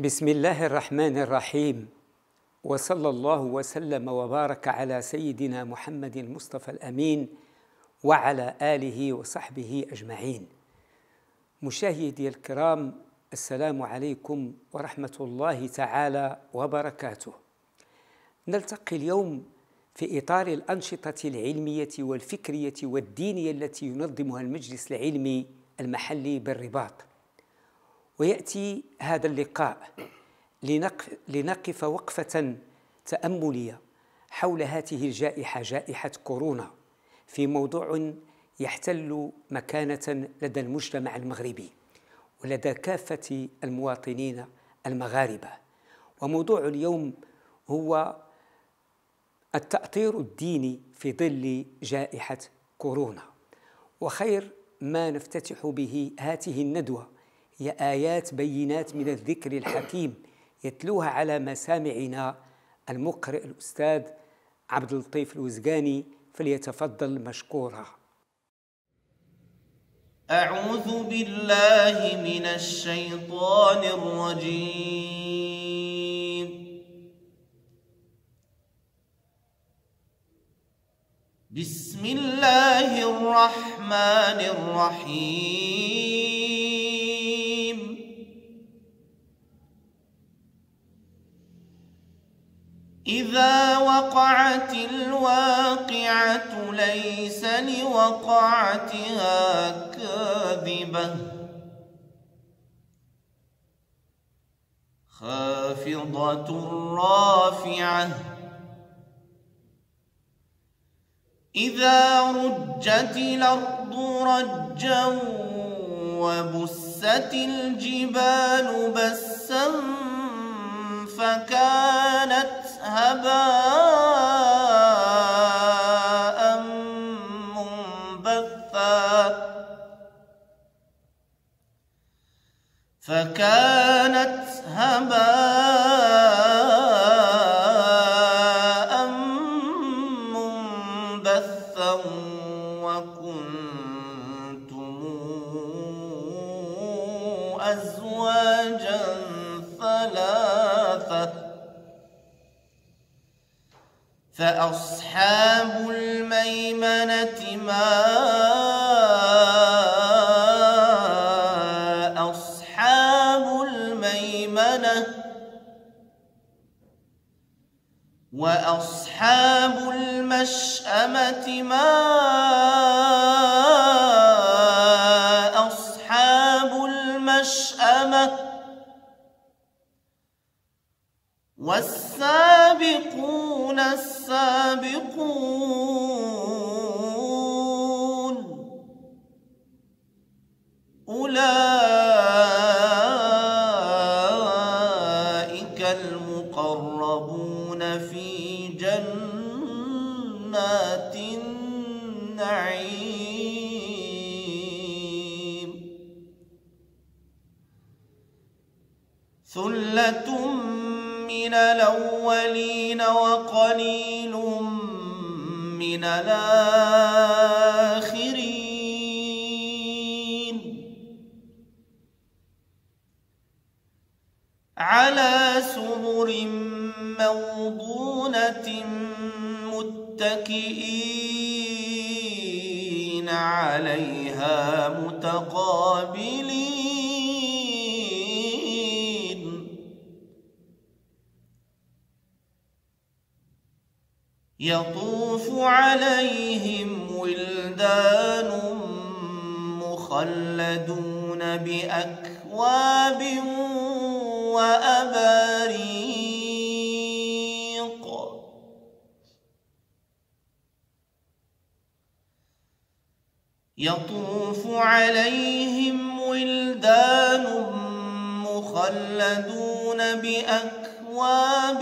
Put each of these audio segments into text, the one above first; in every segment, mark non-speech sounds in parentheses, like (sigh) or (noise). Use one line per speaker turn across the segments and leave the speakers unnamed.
بسم الله الرحمن الرحيم وصلى الله وسلم وبارك على سيدنا محمد المصطفى الامين وعلى اله وصحبه اجمعين مشاهدي الكرام السلام عليكم ورحمه الله تعالى وبركاته نلتقي اليوم في اطار الانشطه العلميه والفكريه والدينيه التي ينظمها المجلس العلمي المحلي بالرباط وياتي هذا اللقاء لنقف لنقف وقفه تامليه حول هذه الجائحه جائحه كورونا في موضوع يحتل مكانه لدى المجتمع المغربي ولدى كافه المواطنين المغاربه وموضوع اليوم هو التاطير الديني في ظل جائحه كورونا وخير ما نفتتح به هذه الندوه هي آيات بينات من الذكر الحكيم يتلوها على مسامعنا المقرئ الأستاذ عبد اللطيف الوزقاني فليتفضل مشكورا
أعوذ بالله من الشيطان الرجيم بسم الله الرحمن الرحيم إذا وقعت الواقعة ليس لوقعتها كاذبة خافضة رافعة إذا رجت الأرض رجا وبست الجبال بسا فكانت هباء منبثا فكانت هباء فأصحاب الميمنة ما أصحاب الميمنة وأصحاب المشأمة ما أصحاب المشأمة والسابقون السابقون أولئك المقربون في جنات النعيم ثلة من الأولين وقليل من الآخرين على سمر موضونة متكئين عليها متقابلين يطوف عليهم ولدان مخلدون بأكواب وأباريق يطوف عليهم ولدان مخلدون بأكواب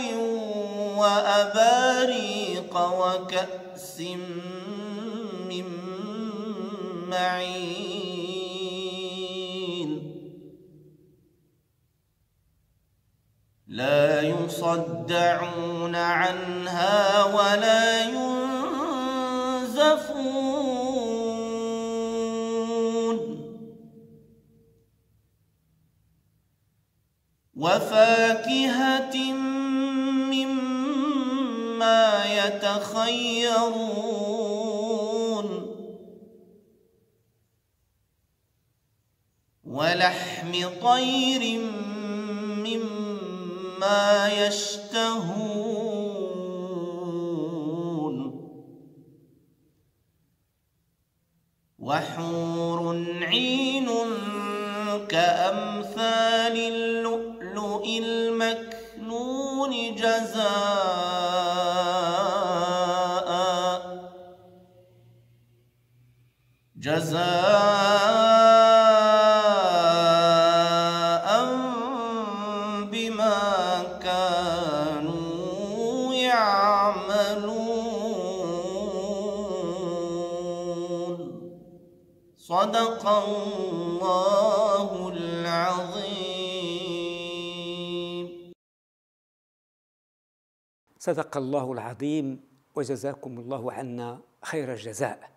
وأباريق وكأس من معين لا يصدعون عنها ولا ينزفون وفاكهة يتخيرون ولحم طير مما يشتهون وحور عين كأمثال اللؤلؤ المكنون الدون جزاء جزاء بما كانوا يعملون صدق الله
صدق الله العظيم وجزاكم الله عنا خير الجزاء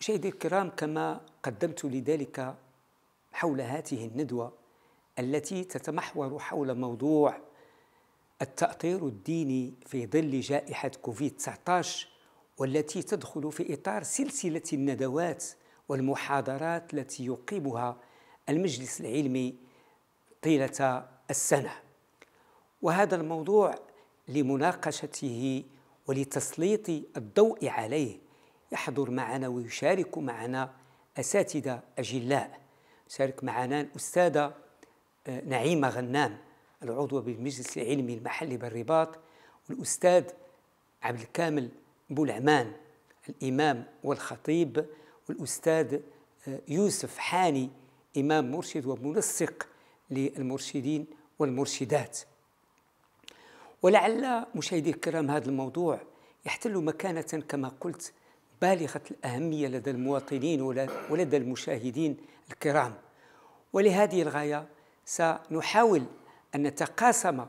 مشاهدي الكرام كما قدمت لذلك حول هذه الندوة التي تتمحور حول موضوع التأطير الديني في ظل جائحة كوفيد-19 والتي تدخل في إطار سلسلة الندوات والمحاضرات التي يقيمها المجلس العلمي طيلة السنة وهذا الموضوع لمناقشته ولتسليط الضوء عليه يحضر معنا ويشارك معنا أساتذة أجلاء يشارك معنا الأستاذة آه، نعيمة غنام العضوة بالمجلس العلمي المحلي بالرباط والأستاذ عبد الكامل بولعمان الإمام والخطيب والأستاذ آه، يوسف حاني إمام مرشد ومنسق للمرشدين والمرشدات ولعل مشاهدي الكرام هذا الموضوع يحتل مكانة كما قلت بالغة الأهمية لدى المواطنين ولدى المشاهدين الكرام ولهذه الغاية سنحاول أن نتقاسم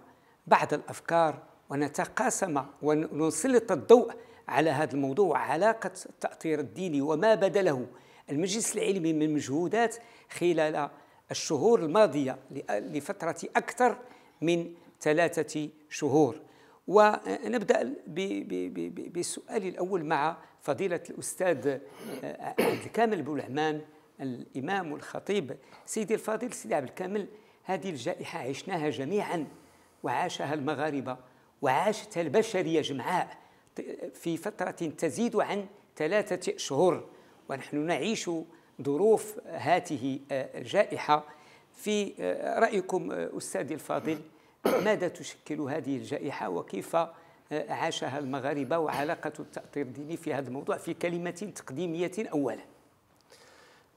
بعض الأفكار ونتقاسم ونسلط الضوء على هذا الموضوع علاقة التأطير الديني وما بذله المجلس العلمي من مجهودات خلال الشهور الماضية لفترة أكثر من ثلاثة شهور ونبدأ بالسؤال الأول مع فضيلة الأستاذ آه، عبد الكامل بولعمان الإمام والخطيب سيدي الفاضل سيدي عبد الكامل هذه الجائحة عشناها جميعا وعاشها المغاربة وعاشتها البشرية جمعاء في فترة تزيد عن ثلاثة أشهر ونحن نعيش ظروف هذه آه، الجائحة في آه، رأيكم أستاذي الفاضل ماذا تشكل هذه الجائحة وكيف آه، عاشها المغاربة وعلاقة التأطير الديني في هذا الموضوع في كلمة تقديمية أولا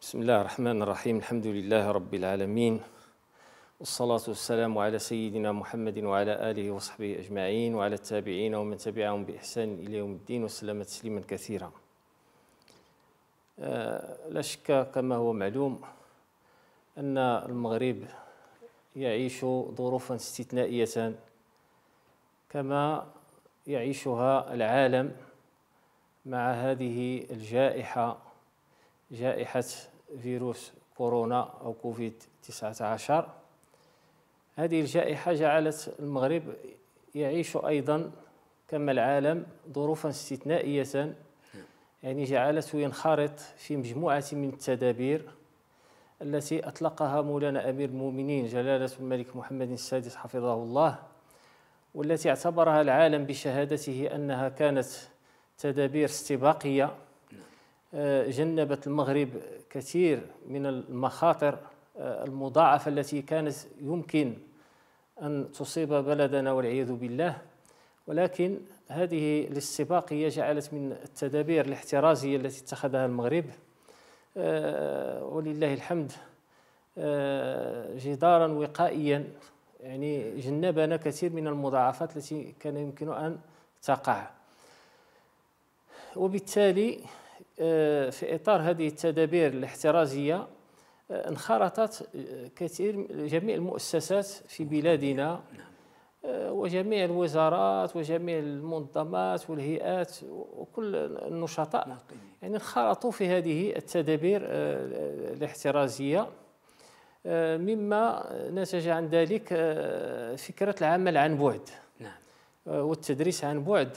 بسم الله الرحمن الرحيم الحمد لله رب العالمين والصلاة والسلام على سيدنا محمد وعلى آله وصحبه أجمعين وعلى التابعين ومن تبعهم بإحسان إلى يوم الدين وسلم تسليما كثيرا آه، لا شك كما هو معلوم أن المغرب يعيش ظروفا استثنائية كما يعيشها العالم مع هذه الجائحة جائحة فيروس كورونا أو كوفيد 19 هذه الجائحة جعلت المغرب يعيش أيضا كما العالم ظروفا استثنائية يعني جعلته ينخرط في مجموعة من التدابير التي أطلقها مولانا أمير المؤمنين جلالة الملك محمد السادس حفظه الله والتي اعتبرها العالم بشهادته أنها كانت تدابير استباقية آه، جنبت المغرب كثير من المخاطر آه، المضاعفة التي كانت يمكن أن تصيب بلدنا والعياذ بالله ولكن هذه الاستباقية جعلت من التدابير الاحترازية التي اتخذها المغرب آه، ولله الحمد آه، جدارا وقائيا يعني جنبنا كثير من المضاعفات التي كان يمكن أن تقع وبالتالي آه، في إطار هذه التدابير الاحترازية انخرطت كثير جميع المؤسسات في بلادنا نعم. وجميع الوزارات وجميع المنظمات والهيئات وكل النشطاء يعني انخرطوا في هذه التدابير آه، الاحترازيه آه، مما نتج عن ذلك آه، فكره العمل عن بعد نعم. والتدريس عن بعد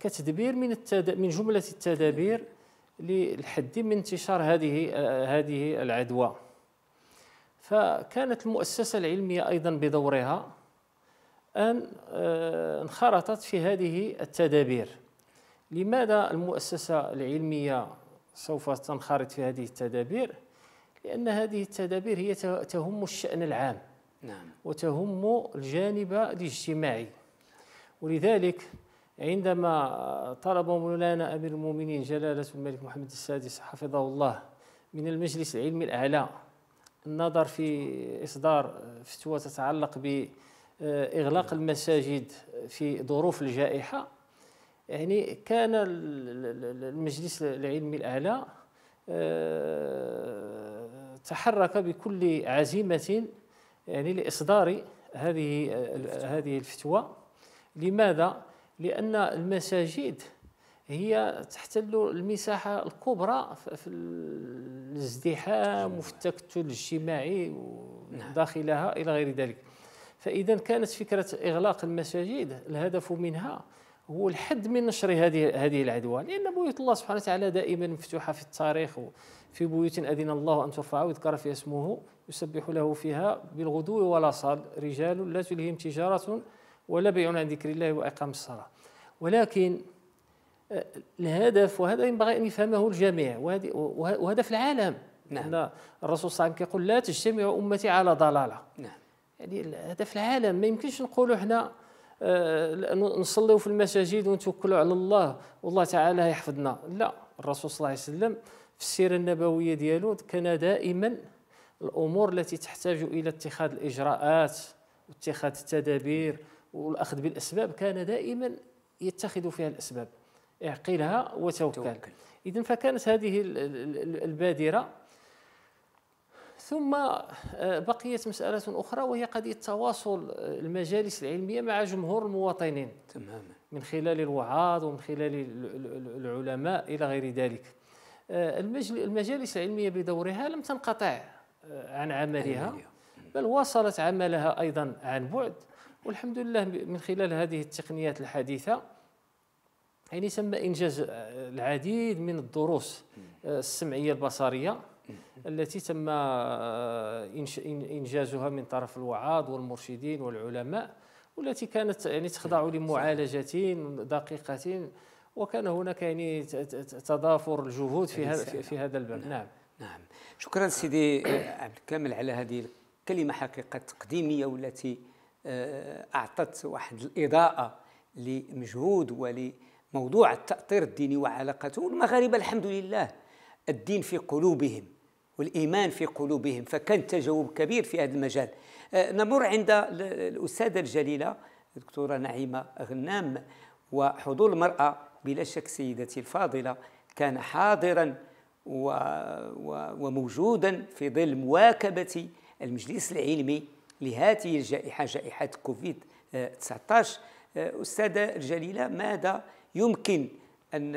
كتدبير من من جمله التدابير للحد من انتشار هذه هذه العدوى فكانت المؤسسة العلمية أيضا بدورها أن آه، انخرطت في هذه التدابير لماذا المؤسسة العلمية سوف تنخرط في هذه التدابير؟ لأن هذه التدابير هي تهم الشأن العام نعم. وتهم الجانب الاجتماعي ولذلك عندما طلب مولانا أمير المؤمنين جلالة الملك محمد السادس حفظه الله من المجلس العلمي الأعلى النظر في إصدار فتوى تتعلق بإغلاق المساجد في ظروف الجائحة يعني كان المجلس العلمي الأعلى آه، تحرك بكل عزيمة يعني لإصدار هذه هذه الفتوى لماذا؟ لأن المساجد هي تحتل المساحه الكبرى في الازدحام وفي التكتل الاجتماعي نعم. داخلها الى غير ذلك فاذا كانت فكره اغلاق المساجد الهدف منها هو الحد من نشر هذه هذه العدوى لان بيوت الله سبحانه وتعالى دائما مفتوحه في التاريخ في بيوت اذن الله ان ترفع ويذكر فيها اسمه يسبح له فيها بالغدو والاصال رجال لا تلهيهم تجاره ولا بيع عن ذكر الله واقام الصلاه ولكن الهدف وهذا ينبغي ان يفهمه الجميع وهذا في العالم نعم الرسول صلى الله عليه وسلم كيقول لا تجتمع امتي على ضلاله نعم يعني هذا في العالم ما يمكنش نقولوا احنا آه، نصليوا في المساجد ونتوكلوا على الله والله تعالى يحفظنا لا الرسول صلى الله عليه وسلم في السيره النبويه ديالو كان دائما الامور التي تحتاج الى اتخاذ الاجراءات واتخاذ التدابير والاخذ بالاسباب كان دائما يتخذ فيها الاسباب اعقلها وتوكل إذا فكانت هذه البادرة ثم آه، بقيت مسألة أخرى وهي قضية تواصل المجالس العلمية مع جمهور المواطنين تماما من خلال الوعاظ ومن خلال العلماء إلى غير ذلك آه، المجالس العلمية بدورها لم تنقطع آه، عن عملها بل واصلت عملها أيضا عن بعد والحمد لله من خلال هذه التقنيات الحديثة يعني تم انجاز آه، العديد من الدروس آه، السمعيه البصريه التي تم آه، انجازها من طرف الوعاظ والمرشدين والعلماء والتي كانت يعني تخضع لمعالجات دقيقه وكان هناك يعني تضافر الجهود في هذا في
هذا الباب نعم. نعم نعم شكرا سيدي عبد الكامل على هذه الكلمه حقيقه تقديميه والتي اعطت واحد الاضاءه لمجهود ول موضوع التأطير الديني وعلاقته المغاربة الحمد لله الدين في قلوبهم والإيمان في قلوبهم فكان تجاوب كبير في هذا المجال آه، نمر عند الأستاذة الجليلة الدكتورة نعيمة غنام وحضور المرأة بلا شك سيدتي الفاضلة كان حاضرا و... و... وموجودا في ظل مواكبة المجلس العلمي لهذه الجائحة جائحة كوفيد 19 آه، أستاذة الجليلة ماذا يمكن أن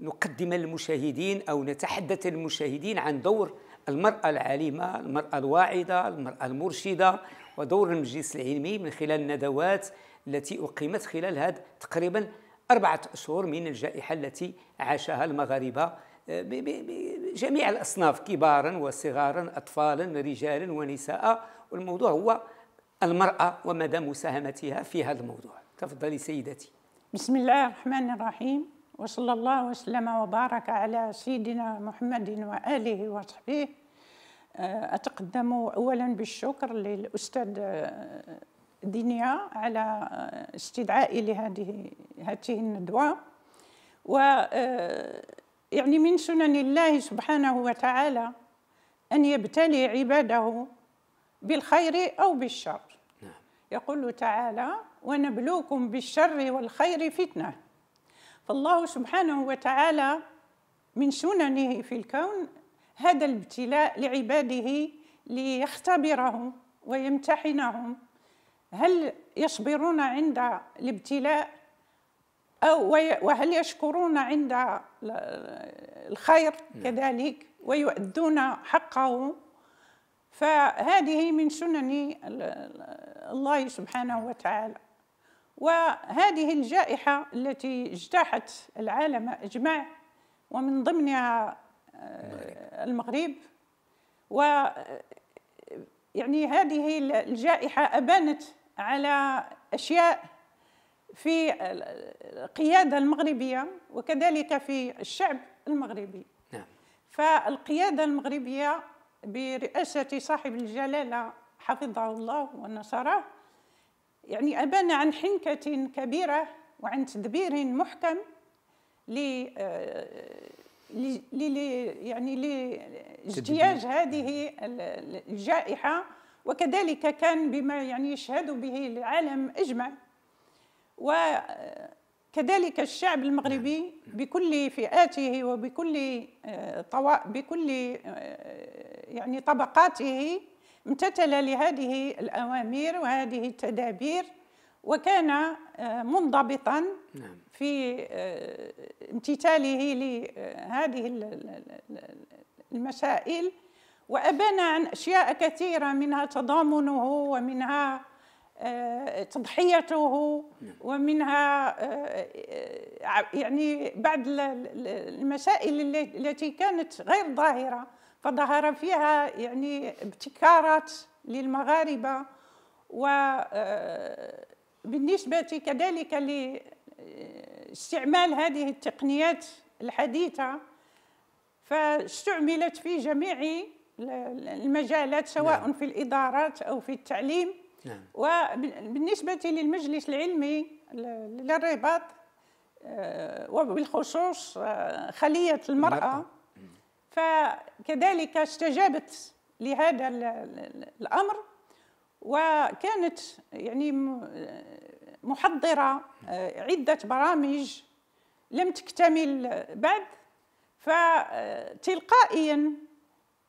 نقدم للمشاهدين أو نتحدث للمشاهدين عن دور المرأة العالمة المرأة الواعدة المرأة المرشدة ودور المجلس العلمي من خلال الندوات التي أقيمت خلال هذا تقريبا أربعة أشهر من الجائحة التي عاشها المغاربة آه، بجميع الأصناف كبارا وصغارا أطفالا رجالا ونساء والموضوع هو المرأة ومدى مساهمتها في هذا الموضوع تفضلي
سيدتي بسم الله الرحمن الرحيم وصلى الله وسلم وبارك على سيدنا محمد وآله وصحبه آه، أتقدم أولا بالشكر للأستاذ آه، دينيا على آه، استدعائي لهذه هذه الندوة و يعني من سنن الله سبحانه وتعالى أن يبتلي عباده بالخير أو بالشر نعم. يقول تعالى ونبلوكم بالشر والخير فتنة فالله سبحانه وتعالى من سننه في الكون هذا الابتلاء لعباده ليختبرهم ويمتحنهم هل يصبرون عند الابتلاء أو وهل يشكرون عند الخير نعم. كذلك ويؤدون حقه فهذه من سنن الله سبحانه وتعالى وهذه الجائحة التي اجتاحت العالم أجمع ومن ضمنها آه، المغرب و آه، يعني هذه الجائحة أبانت على أشياء في القيادة المغربية وكذلك في الشعب المغربي نعم. فالقيادة المغربية برئاسة صاحب الجلالة حفظه الله ونصره يعني أبان عن حنكة كبيرة وعن تدبير محكم ل آه، لي يعني لاجتياج هذه نعم. الجائحة وكذلك كان بما يعني يشهد به العالم أجمع وكذلك الشعب المغربي نعم. بكل فئاته وبكل آه، طو... بكل آه، يعني طبقاته امتثل لهذه الأوامر وهذه التدابير وكان آه، منضبطا نعم. في آه، امتثاله لهذه آه، المسائل وأبان عن أشياء كثيرة منها تضامنه ومنها تضحيته نعم. ومنها يعني بعض المسائل التي كانت غير ظاهرة فظهر فيها يعني ابتكارات للمغاربة وبالنسبة آه، كذلك لاستعمال هذه التقنيات الحديثة فاستعملت في جميع المجالات سواء نعم. في الإدارات أو في التعليم نعم. وبالنسبة للمجلس العلمي للرباط آه، وبالخصوص آه، خلية المرأة, المرأة. فكذلك استجابت لهذا الامر وكانت يعني محضره آه، عده برامج لم تكتمل بعد فتلقائيا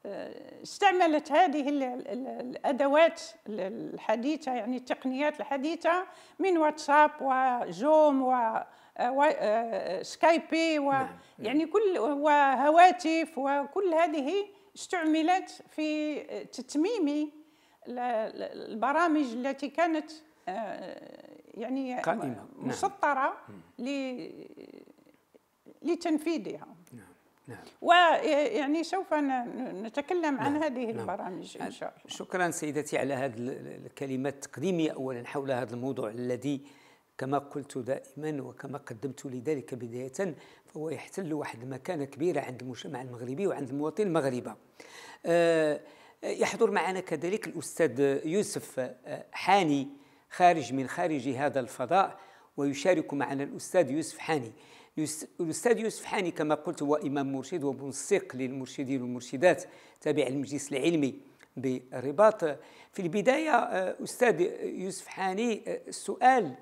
آه، استعملت هذه الادوات الحديثه يعني التقنيات الحديثه من واتساب وزوم و وسكايبي آه، و آه، نعم، نعم. يعني كل وهواتف وكل هذه استعملت في تتميم البرامج التي كانت آه، يعني قائمة نعم. مسطرة نعم. لتنفيذها
نعم. نعم.
ويعني سوف نتكلم عن نعم. هذه البرامج نعم. إن شاء الله
شكرا سيدتي على هذه الكلمات التقديمية أولا حول هذا الموضوع الذي كما قلت دائما وكما قدمت لذلك بداية فهو يحتل واحد المكانة كبيرة عند المجتمع المغربي وعند المواطن المغربي آه، يحضر معنا كذلك الأستاذ يوسف آه، حاني خارج من خارج هذا الفضاء ويشارك معنا الأستاذ يوسف حاني الأستاذ يوسف حاني كما قلت هو إمام مرشد ومنسق للمرشدين والمرشدات تابع المجلس العلمي بالرباط في البداية آه، أستاذ يوسف حاني السؤال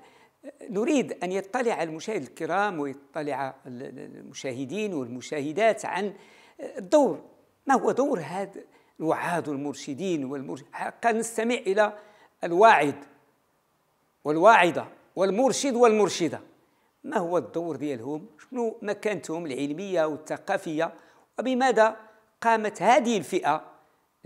نريد أن يطلع المشاهد الكرام ويطلع المشاهدين والمشاهدات عن الدور ما هو دور هذا الوعاد والمرشدين والمرشد حقا نستمع إلى الواعد والواعدة والمرشد والمرشدة ما هو الدور ديالهم شنو مكانتهم العلمية والثقافية وبماذا قامت هذه الفئة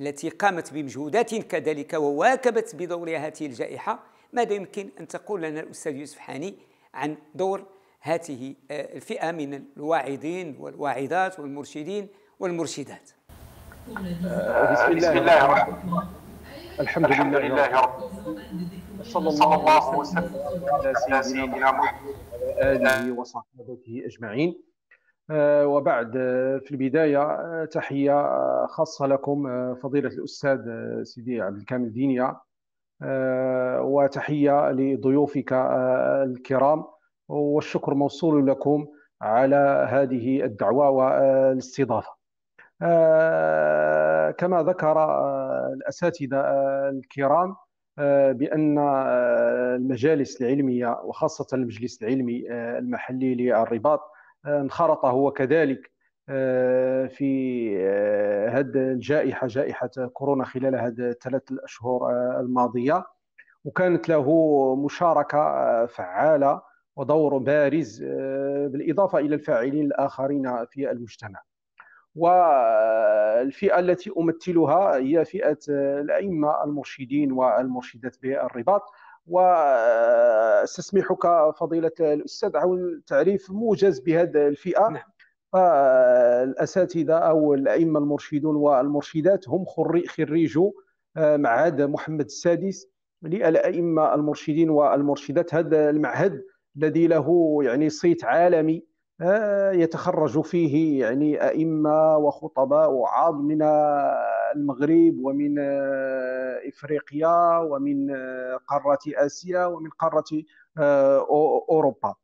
التي قامت بمجهودات كذلك وواكبت بدورها هذه الجائحة ماذا يمكن أن تقول لنا الأستاذ يوسف حاني عن دور هذه آه، الفئة من الواعظين والواعظات والمرشدين والمرشدات
بسم
الله
الرحمن الرحيم الحمد لله رب صلى الله
وسلم على سيدنا محمد
اله وصحبه أجمعين آه، وبعد آه، في البداية تحية خاصة لكم فضيلة الأستاذ سيدي عبد الكامل دينيا آه، وتحيه لضيوفك آه، الكرام والشكر موصول لكم على هذه الدعوه والاستضافه. آه، كما ذكر الاساتذه الكرام بان المجالس العلميه وخاصه المجلس العلمي المحلي للرباط انخرط هو كذلك آه، في هذه آه، الجائحة جائحة كورونا خلال هذه الثلاث الأشهر آه، الماضية وكانت له مشاركة فعالة ودور بارز بالإضافة إلى الفاعلين الآخرين في المجتمع والفئة التي أمثلها هي فئة الأئمة المرشدين والمرشدات بالرباط واستسمحك فضيلة الأستاذ عن تعريف موجز بهذه الفئة نعم. فالاساتذه او الائمه المرشدون والمرشدات هم خريجو آه، معهد محمد السادس للائمه المرشدين والمرشدات هذا المعهد الذي له يعني صيت عالمي آه، يتخرج فيه يعني ائمه وخطباء وعاض من المغرب ومن آه، افريقيا ومن قاره اسيا ومن قاره اوروبا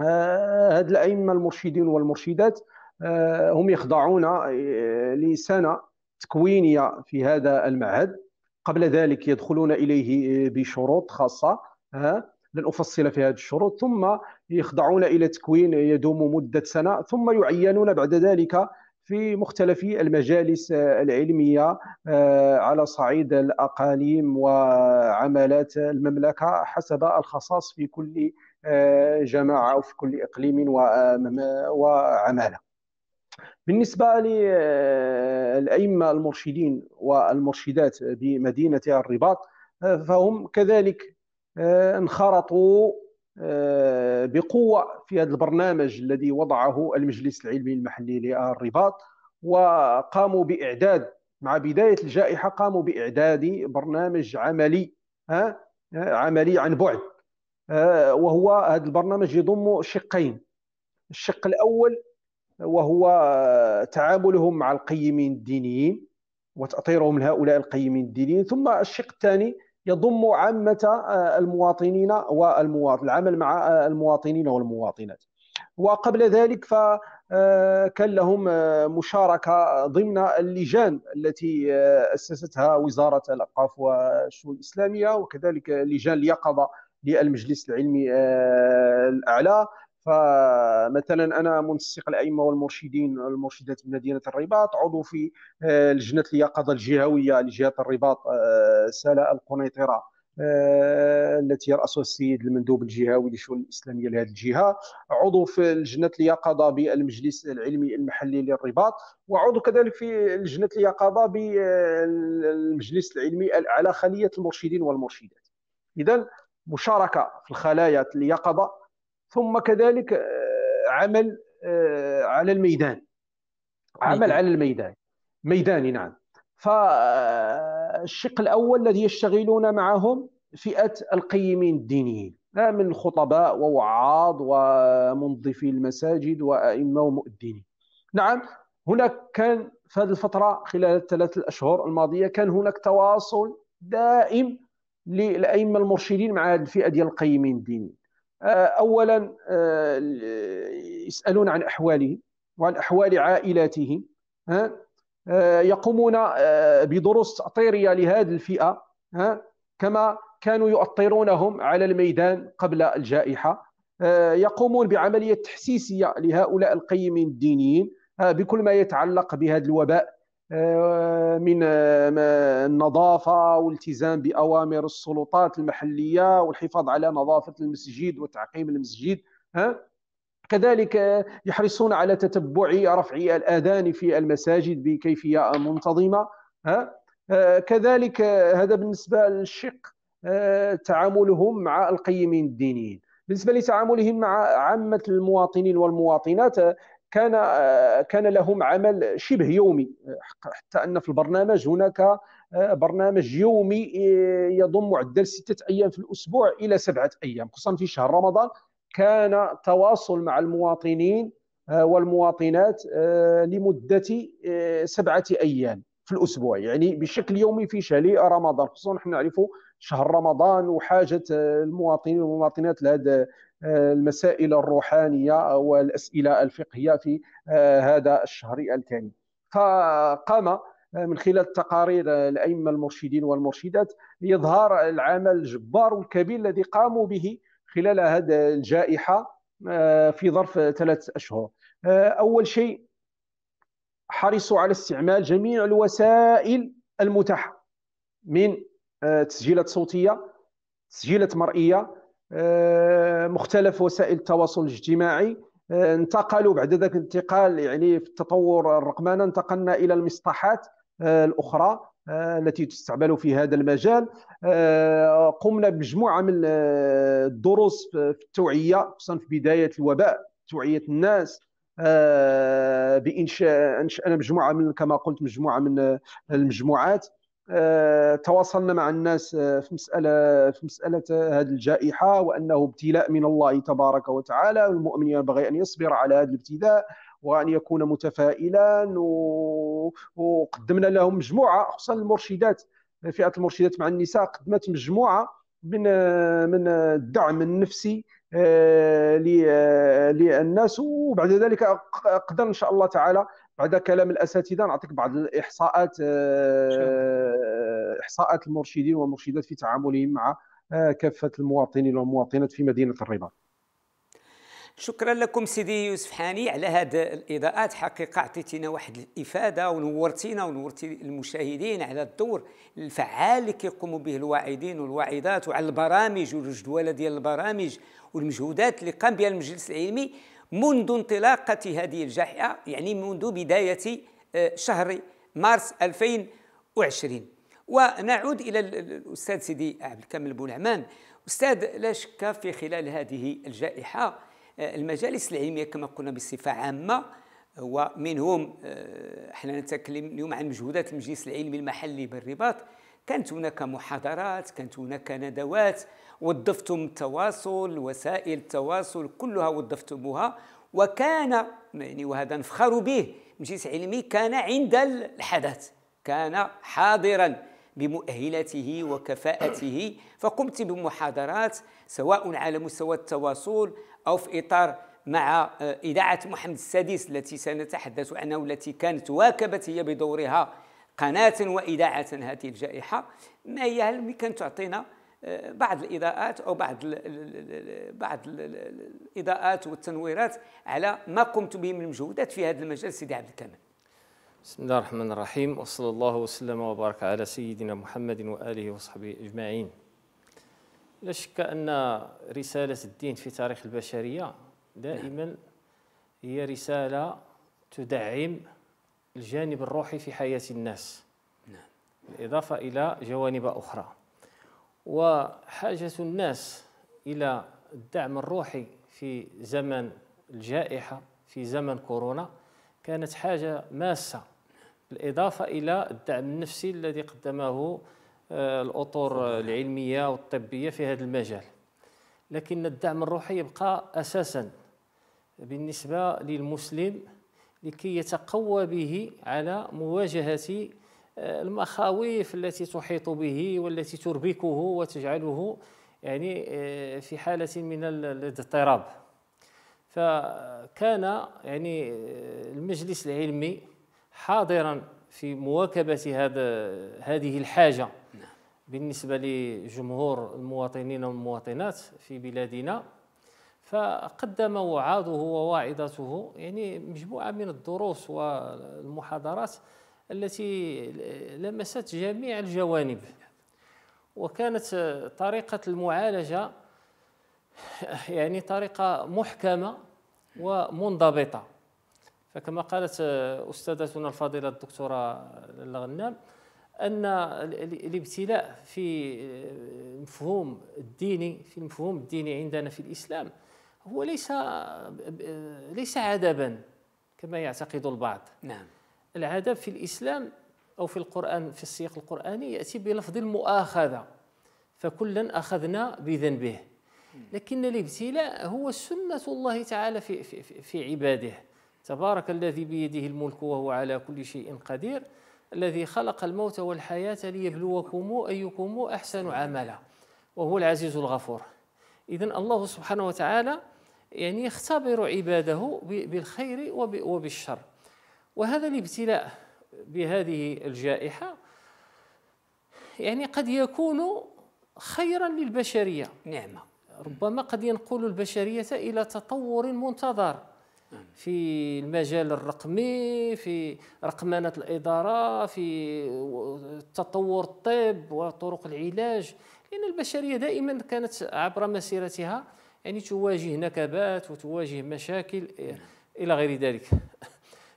آه، هاد الائمه المرشدين والمرشدات آه، هم يخضعون آه، لسنه تكوينيه في هذا المعهد قبل ذلك يدخلون اليه بشروط خاصه ها لن افصل في هذه الشروط ثم يخضعون الى تكوين يدوم مده سنه ثم يعينون بعد ذلك في مختلف المجالس العلميه على صعيد الاقاليم وعملات المملكه حسب الخصاص في كل جماعه في كل اقليم وعماله بالنسبه للائمه المرشدين والمرشدات بمدينه الرباط فهم كذلك آه، انخرطوا آه، بقوه في هذا البرنامج الذي وضعه المجلس العلمي المحلي للرباط وقاموا باعداد مع بدايه الجائحه قاموا باعداد برنامج عملي آه، عملي عن بعد آه، وهو هذا البرنامج يضم شقين الشق الاول وهو تعاملهم مع القيمين الدينيين وتأطيرهم لهؤلاء القيمين الدينيين ثم الشق الثاني يضم عامة آه، المواطنين والمواطن العمل مع آه، المواطنين والمواطنات وقبل ذلك فكان لهم مشاركة ضمن اللجان التي أسستها وزارة الأوقاف والشؤون الإسلامية وكذلك لجان اليقظة للمجلس العلمي آه، الاعلى فمثلا انا منسق الائمه والمرشدين والمرشدات بمدينه الرباط عضو في آه، لجنه اليقظه الجهويه لجهه الرباط آه، سلا القنيطره التي يرأسها السيد المندوب الجهوي للشؤون الإسلامية لهذه الجهة عضو في لجنة اليقظة بالمجلس العلمي المحلي للرباط وعضو كذلك في لجنة اليقظة بالمجلس العلمي الأعلى خلية المرشدين والمرشدات إذا مشاركه في الخلايا اليقظه ثم كذلك آه، عمل آه، على الميدان عمل على الميدان ميداني نعم فالشق آه، الاول الذي يشتغلون معهم فئه القيمين الدينيين من خطباء ووعاظ ومنظفي المساجد وائمه ومؤذنين نعم هناك كان في هذه الفتره خلال الثلاث الاشهر الماضيه كان هناك تواصل دائم للائمه المرشدين مع هذه الفئه ديال القيمين الدينيين آه، اولا آه، يسالون عن احوالهم وعن احوال عائلاتهم آه، يقومون بدروس تاطيريه لهذه الفئه كما كانوا يؤطرونهم على الميدان قبل الجائحه يقومون بعمليه تحسيسيه لهؤلاء القيمين الدينيين بكل ما يتعلق بهذا الوباء آه، من آه، النظافه والتزام باوامر السلطات المحليه والحفاظ على نظافه المسجد وتعقيم المسجد ها؟ كذلك يحرصون على تتبع رفع الاذان في المساجد بكيفيه منتظمه ها؟ آه، كذلك هذا بالنسبه للشق تعاملهم مع القيمين الدينيين بالنسبه لتعاملهم مع عامه المواطنين والمواطنات كان كان لهم عمل شبه يومي حتى ان في البرنامج هناك برنامج يومي إيه، يضم معدل سته ايام في الاسبوع الى سبعه ايام خصوصا في شهر رمضان كان تواصل مع المواطنين آه، والمواطنات آه، لمده آه، سبعه ايام في الاسبوع يعني بشكل يومي في شهر رمضان خصوصا نحن نعرف شهر رمضان وحاجه المواطنين والمواطنات لهذا آه، المسائل الروحانيه والاسئله الفقهيه في آه، هذا الشهر الكريم فقام آه، من خلال تقارير الائمه المرشدين والمرشدات يظهر العمل الجبار الكبير الذي قاموا به خلال هذه الجائحه في ظرف ثلاث اشهر اول شيء حرصوا على استعمال جميع الوسائل المتاحه من تسجيلات صوتيه تسجيلات مرئيه آه، مختلف وسائل التواصل الاجتماعي آه، انتقلوا بعد ذاك الانتقال يعني في التطور الرقمنه انتقلنا الى المصطلحات آه، الاخرى التي تستعمل في هذا المجال قمنا بمجموعه من الدروس في التوعيه خصوصا في بدايه الوباء توعيه الناس بانشاء انشانا مجموعه من كما قلت مجموعه من المجموعات آه، تواصلنا مع الناس آه، في مسألة في مسألة هذه الجائحة وأنه ابتلاء من الله تبارك وتعالى والمؤمن ينبغي أن يصبر على هذا الابتلاء وأن يكون متفائلا وقدمنا لهم مجموعة خصوصا المرشدات فئة المرشدات مع النساء قدمت مجموعة من من الدعم النفسي آه، للناس وبعد ذلك قدر ان شاء الله تعالى بعد كلام الاساتذه نعطيك بعض الاحصاءات آه، احصاءات المرشدين والمرشدات في تعاملهم مع آه، كافه المواطنين والمواطنات في مدينه الرباط
شكرا لكم سيدي يوسف حاني على هذه الاضاءات حقيقه عطيتينا واحد الافاده ونورتينا ونورتي المشاهدين على الدور الفعال اللي كيقوموا به الواعدين والواعدات وعلى البرامج والجدوله ديال البرامج والمجهودات اللي قام بها المجلس العلمي منذ انطلاقة هذه الجائحة يعني منذ بداية آه، شهر مارس 2020 ونعود إلى الأستاذ سيدي عبد الكامل بولعمان أستاذ لا شك في خلال هذه الجائحة آه، المجالس العلمية كما قلنا بصفة عامة ومنهم آه، احنا نتكلم اليوم عن مجهودات المجلس العلمي المحلي بالرباط كانت هناك محاضرات كانت هناك ندوات وظفتم التواصل وسائل التواصل كلها وظفتموها وكان يعني وهذا نفخر به مجلس علمي كان عند الحدث كان حاضرا بمؤهلاته وكفاءته فقمت بمحاضرات سواء على مستوى التواصل او في اطار مع آه، اذاعه محمد السادس التي سنتحدث عنها والتي كانت واكبت هي بدورها قناة وإذاعة هذه الجائحة ما هي هل يمكن تعطينا آه، بعض الإضاءات أو بعض الـ بعض الـ الإضاءات والتنويرات على ما قمت به من مجهودات في هذا المجال سيدي عبد الكامل
بسم الله الرحمن الرحيم وصلى الله وسلم وبارك على سيدنا محمد وآله وصحبه أجمعين لا شك أن رسالة الدين في تاريخ البشرية دائما هي رسالة تدعم الجانب الروحي في حياة الناس نعم. بالإضافة إلى جوانب أخرى وحاجة الناس إلى الدعم الروحي في زمن الجائحة في زمن كورونا كانت حاجة ماسة بالإضافة إلى الدعم النفسي الذي قدمه آه، الأطر العلمية والطبية في هذا المجال لكن الدعم الروحي يبقى أساسا بالنسبة للمسلم لكي يتقوى به على مواجهة آه، المخاوف التي تحيط به والتي تربكه وتجعله يعني آه، في حالة من الاضطراب فكان يعني آه، المجلس العلمي حاضرا في مواكبة هذا هذه الحاجة نعم. بالنسبة لجمهور المواطنين والمواطنات في بلادنا فقدم وعاظه وواعظته يعني مجموعة من الدروس والمحاضرات التي لمست جميع الجوانب وكانت طريقة المعالجة يعني طريقة محكمة ومنضبطة فكما قالت أستاذتنا الفاضلة الدكتورة الغنام أن الابتلاء في المفهوم الديني في المفهوم الديني عندنا في الإسلام هو ليس ليس عذابا كما يعتقد البعض نعم العذاب في الإسلام أو في القرآن في السياق القرآني يأتي بلفظ المؤاخذة فكلا أخذنا بذنبه لكن الابتلاء هو سنة الله تعالى في, في, في عباده تبارك الذي بيده الملك وهو على كل شيء قدير الذي خلق الموت والحياة ليبلوكم أيكم أحسن عملا وهو العزيز الغفور إذا الله سبحانه وتعالى يعني يختبر عباده بالخير وبالشر وهذا الابتلاء بهذه الجائحة يعني قد يكون خيرا للبشرية نعمة ربما قد ينقل البشرية إلى تطور منتظر في المجال الرقمي في رقمنة الإدارة في تطور الطب وطرق العلاج لأن البشرية دائما كانت عبر مسيرتها يعني تواجه نكبات وتواجه مشاكل إيه، نعم. إلى غير ذلك (laughs)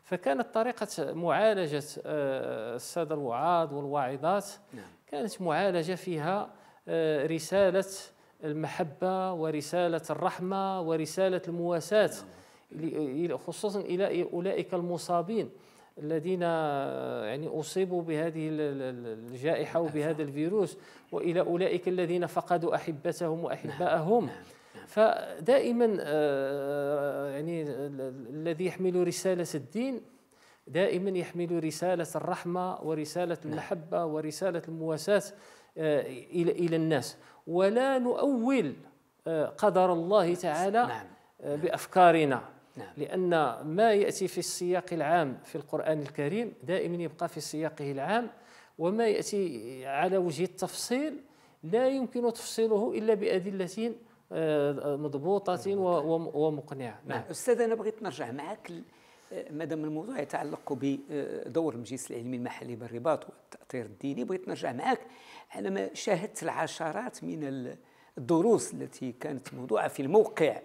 فكانت طريقة معالجة آه، السادة الوعاظ والواعظات نعم. كانت معالجة فيها آه، رسالة المحبة ورسالة الرحمة ورسالة المواساة نعم. خصوصا إلى أولئك المصابين الذين يعني أصيبوا بهذه الجائحة نعم. وبهذا الفيروس وإلى أولئك الذين فقدوا أحبتهم وأحباءهم نعم. نعم. فدائما آه، آه، يعني الذي يحمل رسالة الدين دائما يحمل رسالة الرحمة ورسالة المحبة ورسالة المواساة آه، إلى إلى الناس ولا نؤول قدر الله تعالى بأفكارنا نعم. لأن ما يأتي في السياق العام في القرآن الكريم دائما يبقى في سياقه العام وما يأتي على وجه التفصيل لا يمكن تفصيله إلا بأدلة آه، مضبوطة
ومقنعة نعم. نعم. أستاذ أنا بغيت نرجع معك آه، مادام الموضوع يتعلق بدور آه، المجلس العلمي المحلي بالرباط والتأطير الديني بغيت نرجع معك على ما شاهدت العشرات من الدروس التي كانت موضوعة في الموقع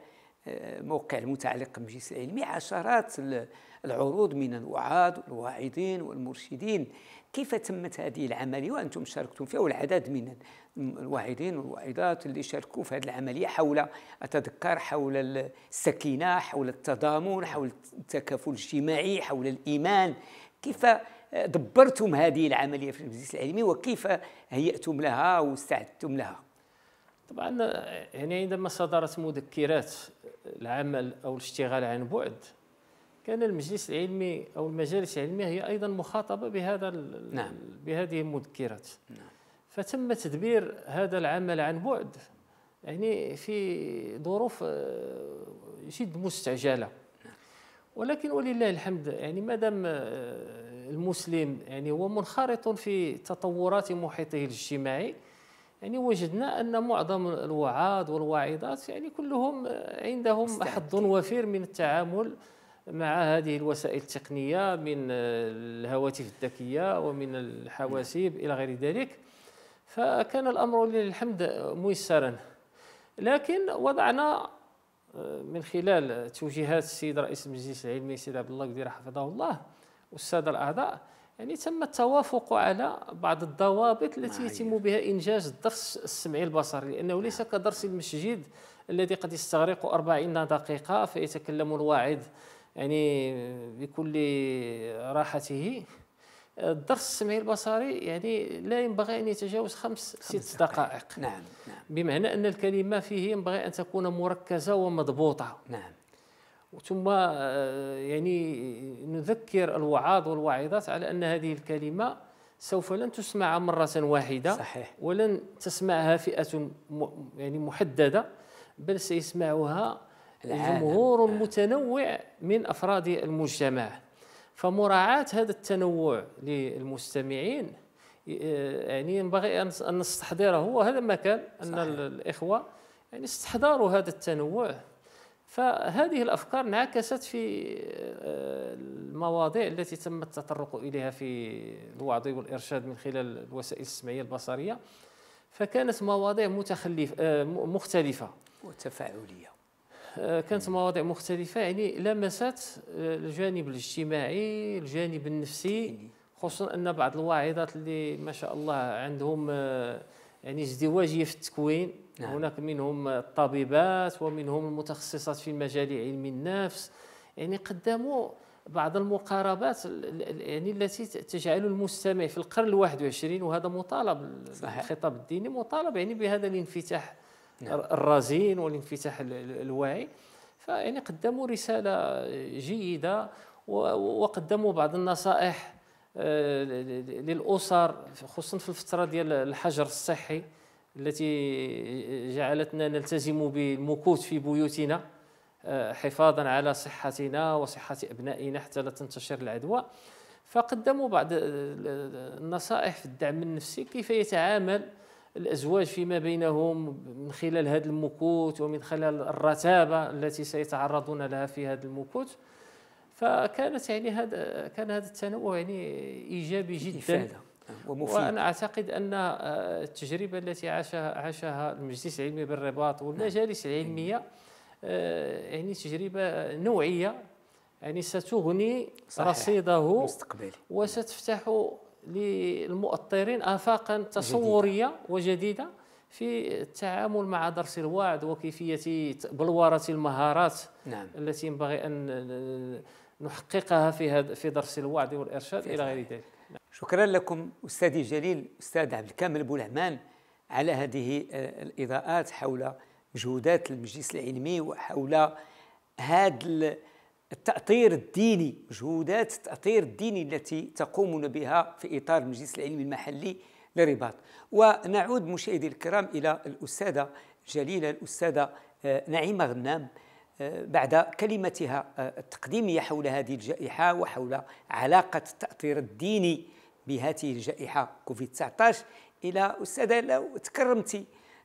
موقع المتعلق بالمجلس العلمي عشرات العروض من الوعاظ والواعظين والمرشدين كيف تمت هذه العمليه وانتم شاركتم فيها والعدد من الواعظين والواعظات اللي شاركوا في هذه العمليه حول اتذكر حول السكينه حول التضامن حول التكافل الاجتماعي حول الايمان كيف دبرتم هذه العمليه في المجلس العلمي وكيف هيأتم لها واستعدتم لها؟ طبعا يعني عندما صدرت مذكرات
العمل أو الاشتغال عن بعد كان المجلس العلمي أو المجالس العلمية هي أيضا مخاطبة بهذا نعم. بهذه المذكرات نعم. فتم تدبير هذا العمل عن بعد يعني في ظروف آه، جد مستعجلة نعم. ولكن ولله الحمد يعني ما دام آه، المسلم يعني هو منخرط في تطورات محيطه الاجتماعي يعني وجدنا ان معظم الوعاظ والواعظات يعني كلهم عندهم حظ وفير من التعامل مع هذه الوسائل التقنيه من الهواتف الذكيه ومن الحواسيب الى غير ذلك فكان الامر للحمد ميسرا لكن وضعنا آه، من خلال توجيهات السيد رئيس المجلس العلمي السيد عبد الله قدير حفظه الله والساده الاعضاء يعني تم التوافق على بعض الضوابط التي يتم بها انجاز الدرس السمعي البصري لانه ليس نعم. كدرس المسجد الذي قد يستغرق 40 دقيقه فيتكلم الواعظ يعني بكل راحته الدرس السمعي البصري يعني لا ينبغي ان يتجاوز خمس, خمس ست دقائق نعم نعم بمعنى ان الكلمه فيه ينبغي ان تكون مركزه ومضبوطه نعم ثم آه، يعني نذكر الوعاظ والواعظات على ان هذه الكلمه سوف لن تسمع مرة واحدة صحيح. ولن تسمعها فئة يعني محددة بل سيسمعها جمهور آه. متنوع من أفراد المجتمع فمراعاة هذا التنوع للمستمعين آه، يعني ينبغي أن نستحضره وهذا ما كان أن الإخوة يعني استحضروا هذا التنوع فهذه الافكار انعكست في آه، المواضيع التي تم التطرق اليها في الوعظ والارشاد من خلال الوسائل السمعيه البصريه فكانت مواضيع متخلف آه، مختلفه وتفاعليه آه، كانت مواضيع مختلفه يعني لمست الجانب الاجتماعي الجانب النفسي خصوصا ان بعض الواعظات اللي ما شاء الله عندهم يعني ازدواجيه في التكوين نعم. هناك منهم الطبيبات ومنهم المتخصصات في مجال علم النفس يعني قدموا بعض المقاربات يعني التي تجعل المستمع في القرن الواحد والعشرين وهذا مطالب صحيح. الخطاب الديني مطالب يعني بهذا الانفتاح نعم. الرزين والانفتاح الواعي فيعني قدموا رساله جيده وقدموا بعض النصائح آه، للاسر خصوصا في الفتره ديال الحجر الصحي التي جعلتنا نلتزم بالمكوث في بيوتنا آه، حفاظا على صحتنا وصحه ابنائنا حتى لا تنتشر العدوى فقدموا بعض النصائح في الدعم النفسي كيف يتعامل الازواج فيما بينهم من خلال هذا المكوت ومن خلال الرتابه التي سيتعرضون لها في هذا المكوت فكانت يعني هذا كان هذا التنوع يعني ايجابي جدا إفادة. ومفيد وانا اعتقد ان آه، التجربه التي عاشها عاشها المجلس العلمي بالرباط والمجالس نعم. العلميه آه، يعني تجربه نوعيه يعني ستغني صحيح. رصيده مستقبلي وستفتح للمؤطرين افاقا تصوريه جديدة. وجديده في التعامل مع درس الوعد وكيفيه بلوره المهارات
نعم. التي ينبغي ان نحققها في في درس الوعد والارشاد الى غير ذلك شكرا لكم استاذي جليل استاذ عبد الكامل بولعمان على هذه آه، الاضاءات حول مجهودات المجلس العلمي وحول هذا التأطير الديني مجهودات التأطير الديني التي تقومون بها في إطار المجلس العلمي المحلي للرباط ونعود مشاهدي الكرام إلى الأستاذة جليلة الأستاذة آه، نعيمة غنام آه، بعد كلمتها آه، التقديمية حول هذه الجائحة وحول علاقة التأثير الديني بهذه الجائحة كوفيد-19 إلى أستاذة لو تكرمتي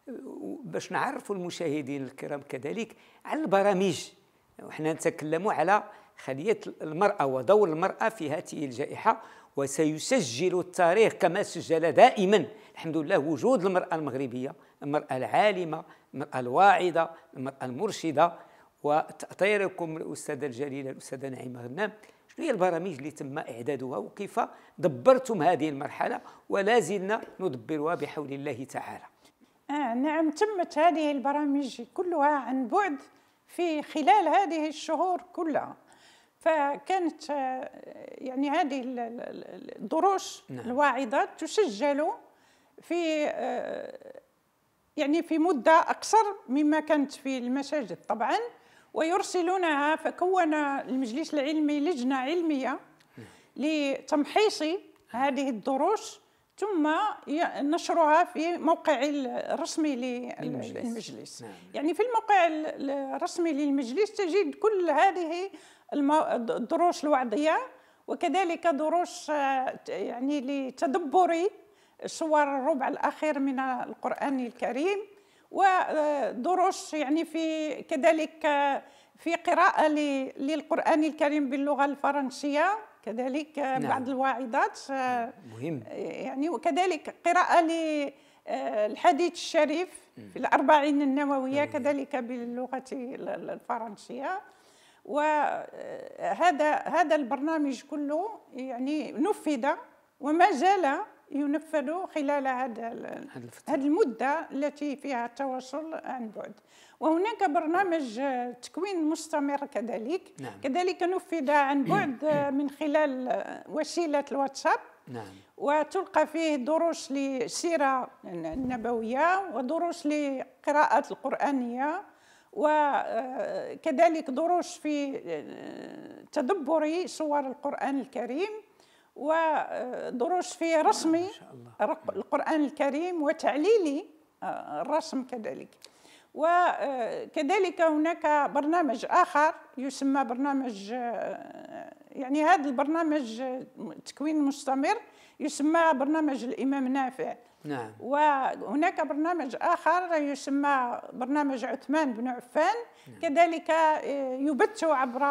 آه، باش نعرفوا المشاهدين الكرام كذلك على البرامج وحنا نتكلموا على خلية المرأة ودور المرأة في هذه الجائحة وسيسجل التاريخ كما سجل دائما الحمد لله وجود المرأة المغربية المرأة العالمة المرأة الواعظة المرأة المرشدة وتأطيركم الأستاذة الجليلة الأستاذة نعيمة غنام شنو هي البرامج اللي تم إعدادها وكيف دبرتم هذه المرحلة ولا زلنا ندبرها بحول الله تعالى
آه نعم تمت هذه البرامج كلها عن بعد في خلال هذه الشهور كلها فكانت آه، يعني هذه الدروس نعم. الواعظة تسجل في آه، يعني في مدة أقصر مما كانت في المساجد طبعاً ويرسلونها فكون المجلس العلمي لجنة علمية لتمحيص هذه الدروس ثم نشرها في موقع الرسمي للمجلس نعم. يعني في الموقع الرسمي للمجلس تجد كل هذه الدروس الوعظية وكذلك دروس آه، يعني لتدبر صور الربع الأخير من القرآن الكريم ودروس يعني في كذلك في قراءة للقرآن الكريم باللغة الفرنسية كذلك نعم. بعض الواعظات آه، مهم يعني وكذلك قراءة للحديث آه، الشريف في الأربعين النووية كذلك باللغة الفرنسية وهذا آه، هذا البرنامج كله يعني نفذ وما زال ينفذ خلال هذا هذه المده التي فيها التواصل عن بعد وهناك برنامج تكوين مستمر كذلك نعم. كذلك نفذ عن بعد (clears throat) من خلال وسيله الواتساب نعم. وتلقى فيه دروس للسيره النبويه ودروس لقراءه القرانيه وكذلك دروس في تدبر صور القرآن الكريم ودروس في رسمي القرآن الكريم وتعليلي آه، الرسم كذلك وكذلك آه، هناك برنامج آخر يسمى برنامج آه، يعني هذا البرنامج تكوين مستمر يسمى برنامج الإمام نافع نعم وهناك برنامج آخر يسمى برنامج عثمان بن عفان نعم. كذلك يبث عبر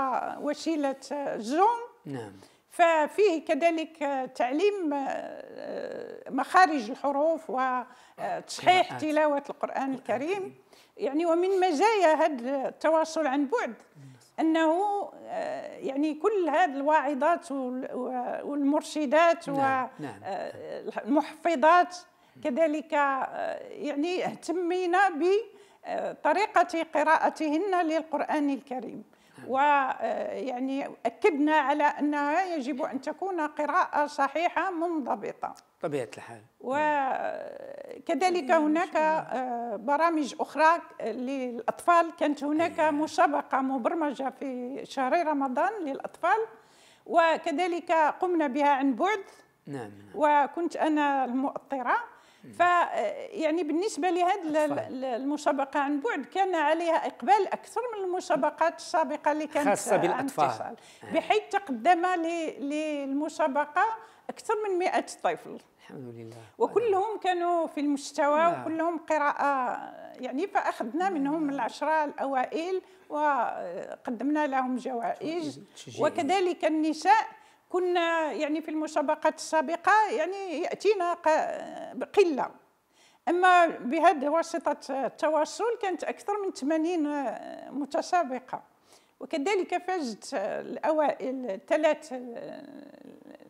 وسيلة زوم نعم ففيه كذلك آه، تعليم آه، آه، مخارج الحروف وتصحيح تلاوة القرآن الكريم يعني ومن مزايا هذا التواصل عن بعد أنه يعني كل هذه الواعظات والمرشدات والمحفظات نعم، نعم. كذلك يعني اهتمينا بطريقة قراءتهن للقرآن الكريم ويعني آه، أكدنا على أنها يجب أن تكون قراءة صحيحة منضبطة طبيعة الحال وكذلك نعم. هناك آه، برامج أخرى للأطفال كانت هناك أيوة. مسابقة مبرمجة في شهر رمضان للأطفال وكذلك قمنا بها عن بعد نعم, نعم. وكنت أنا المؤطرة فيعني بالنسبه لهذه المسابقه عن بعد كان عليها اقبال اكثر من المسابقات السابقه اللي كانت خاصه بالاطفال بحيث تقدم للمسابقه اكثر من 100 طفل الحمد لله وكلهم كانوا في المستوى لا. نعم. وكلهم قراءة يعني فأخذنا نعم. منهم العشرة الأوائل وقدمنا لهم جوائز وكذلك النساء كنا يعني في المسابقات السابقة يعني يأتينا قلة أما بهذه واسطة التواصل كانت أكثر من 80 متسابقة وكذلك فازت الأوائل الثلاث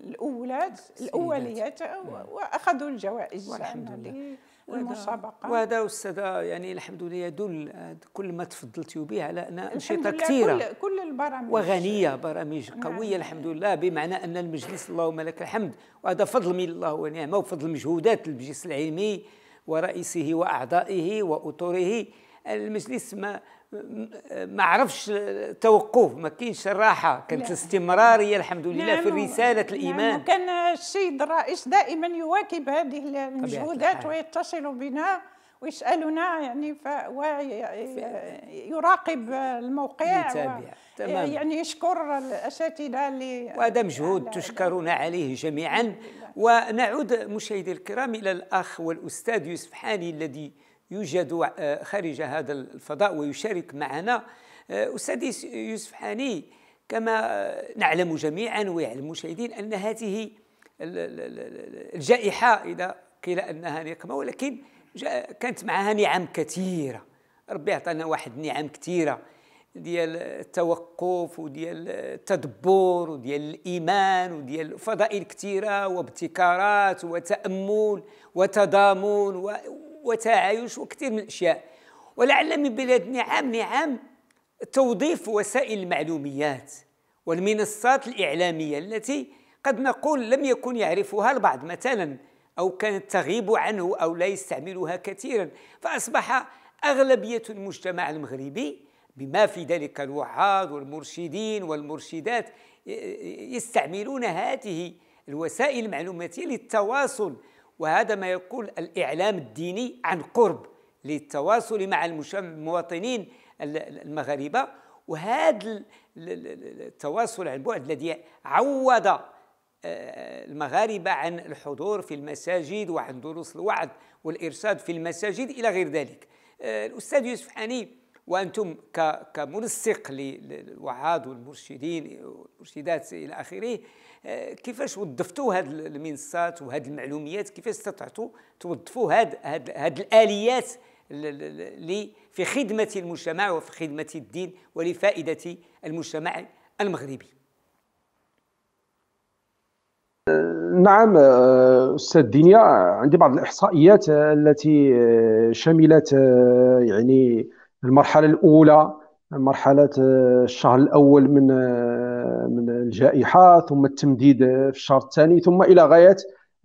الأولات الأوليات نعم. وأخذوا الجوائز والحمد لله يعني المسابقه
وهذا استاذه يعني الحمد لله يدل كل ما تفضلتي به على ان انشطه كثيره كل,
كل البرامج وغنيه
برامج قويه نعم. الحمد لله بمعنى ان المجلس اللهم لك الحمد وهذا فضل من الله ونعمه وفضل مجهودات المجلس العلمي ورئيسه واعضائه واطره المجلس ما ما عرفش توقف ما كاينش الراحه كانت استمراريه الحمد لله في رساله الايمان
كان السيد الرئيس دائما يواكب هذه المجهودات ويتصل بنا ويسالنا يعني ف ويراقب الموقع يتابع. تمام. يعني يشكر الاساتذه اللي وهذا مجهود تشكرون
عليه جميعا ونعود مشاهدي الكرام الى الاخ والاستاذ يوسف حاني الذي يوجد آه، خارج هذا الفضاء ويشارك معنا آه، أستاذ يوسف حاني كما آه، نعلم جميعا ويعلم المشاهدين أن هذه الجائحة إذا قيل أنها نقمة ولكن كانت معها نعم كثيرة ربي عطانا واحد النعم كثيرة ديال التوقف وديال التدبر وديال الايمان وديال فضائل كثيره وابتكارات وتامل وتضامن و... وتعايش وكثير من الاشياء ولعل من بلاد نعم نعم توظيف وسائل المعلوميات والمنصات الاعلاميه التي قد نقول لم يكن يعرفها البعض مثلا او كانت تغيب عنه او لا يستعملها كثيرا فاصبح اغلبيه المجتمع المغربي بما في ذلك الوعاظ والمرشدين والمرشدات يستعملون هذه الوسائل المعلوماتيه للتواصل وهذا ما يقول الإعلام الديني عن قرب للتواصل مع المواطنين المغاربة وهذا التواصل عن بعد الذي عوض آه، المغاربة عن الحضور في المساجد وعن دروس الوعظ والإرشاد في المساجد إلى غير ذلك آه، الأستاذ يوسف حاني وأنتم كمنسق للوعاد والمرشدين والمرشدات إلى آخره كيفاش وظفتوا هاد المنصات وهاد المعلومات كيفاش استطعتوا توظفوا هاد هاد, هاد الاليات اللي في خدمه المجتمع وفي خدمه الدين ولفائده المجتمع المغربي
نعم آه، استاذ دينيا عندي بعض الاحصائيات آه، التي آه، شملت يعني المرحله الاولى مرحله الشهر الاول من من الجائحه ثم التمديد في الشهر الثاني ثم الى غايه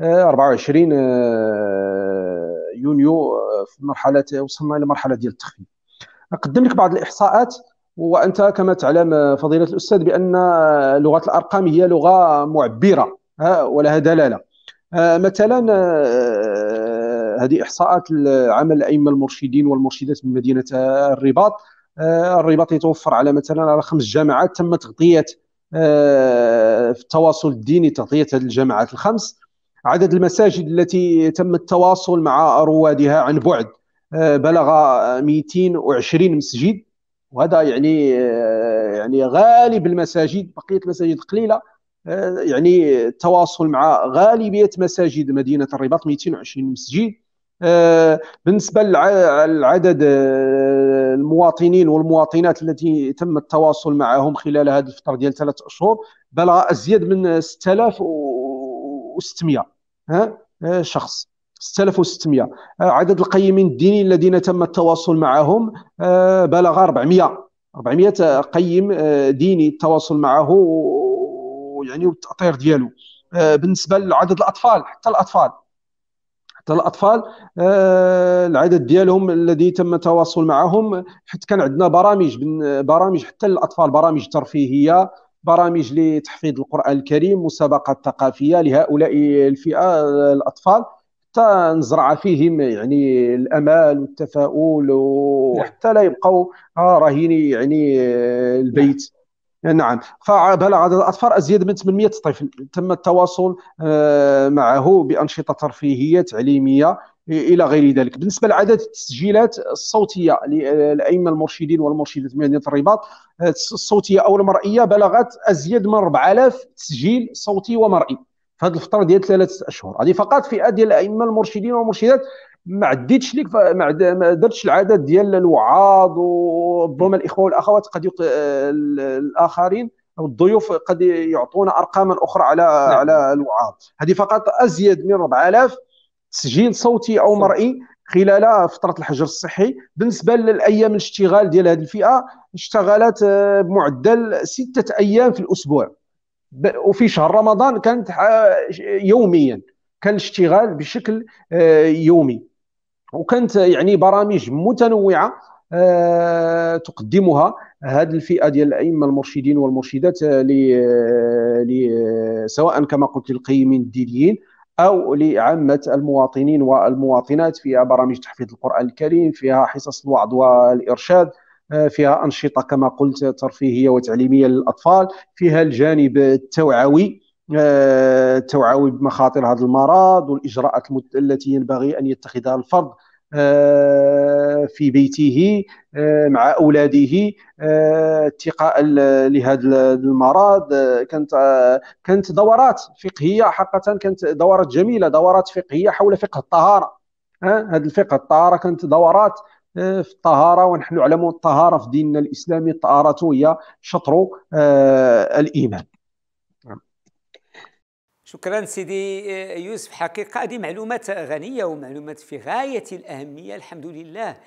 24 آه، آه، يونيو آه، في مرحله وصلنا الى مرحله ديال التخفيض نقدم لك بعض الاحصاءات وانت كما تعلم فضيله الاستاذ بان لغه الارقام هي لغه معبره ولها دلاله مثلا هذه احصاءات عمل الائمه المرشدين والمرشدات من مدينه الرباط الرباط يتوفر على مثلا على خمس جامعات تم تغطيه آه، في التواصل الديني تغطية الجماعات الخمس عدد المساجد التي تم التواصل مع روادها عن بعد آه، بلغ 220 مسجد وهذا يعني آه، يعني غالب المساجد بقيه المساجد قليله يعني التواصل مع غالبيه مساجد مدينه الرباط 220 مسجد بالنسبه للعدد المواطنين والمواطنات التي تم التواصل معهم خلال هذه الفتره ديال ثلاث اشهر بلغ ازيد من 6600 ها آه، شخص 6600 آه، عدد القيمين الديني الذين تم التواصل معهم آه، بلغ 400 400 قيم ديني التواصل معه يعني والتاطير ديالو بالنسبه لعدد الاطفال حتى الاطفال حتى الاطفال آه، العدد ديالهم الذي تم التواصل معهم حيت كان عندنا برامج برامج حتى للاطفال برامج ترفيهيه برامج لتحفيظ القران الكريم مسابقات ثقافيه لهؤلاء الفئه الاطفال حتى نزرع فيهم يعني الامال والتفاؤل وحتى لا يبقوا آه، راهين يعني آه، البيت نعم فبلغ عدد الاطفال ازيد من 800 طفل تم التواصل آه، معه بانشطه ترفيهيه تعليميه الى غير ذلك بالنسبه لعدد التسجيلات الصوتيه للائمه المرشدين والمرشدات مدينه الرباط آه، الصوتيه او المرئيه بلغت ازيد من 4000 تسجيل صوتي ومرئي في هذه الفتره ديال ثلاثه اشهر هذه فقط فئه ديال الائمه المرشدين والمرشدات ما عديتش ليك ما درتش العدد ديال الوعاظ وربما الاخوه والاخوات قد يق... الاخرين او الضيوف قد يعطونا ارقاما اخرى على نعم. على الوعاظ هذه فقط ازيد من 4000 تسجيل صوتي او مرئي خلال فتره الحجر الصحي بالنسبه للايام الاشتغال ديال هذه الفئه اشتغلت آه، بمعدل سته ايام في الاسبوع وفي شهر رمضان كانت آه، يوميا كان الاشتغال بشكل آه، يومي وكانت يعني برامج متنوعه آه، تقدمها هذه الفئه ديال الائمه المرشدين والمرشدات آه، آه، سواء كما قلت للقيمين الدينيين او لعامه المواطنين والمواطنات فيها برامج تحفيظ القران الكريم فيها حصص الوعظ والارشاد فيها انشطه كما قلت ترفيهيه وتعليميه للاطفال فيها الجانب التوعوي التوعوي آه، بمخاطر هذا المرض والاجراءات التي ينبغي ان يتخذها الفرد آه، في بيته آه، مع اولاده اتقاء لهذا المرض كانت كانت دورات فقهيه حقا كانت دورات جميله دورات فقهيه حول فقه الطهاره هذا الفقه الطهاره كانت دورات في الطهاره ونحن نعلم الطهاره في ديننا الاسلامي الطهاره هي شطر الايمان شكرا
سيدي آه، يوسف حقيقة هذه معلومات غنية ومعلومات في غاية الأهمية الحمد لله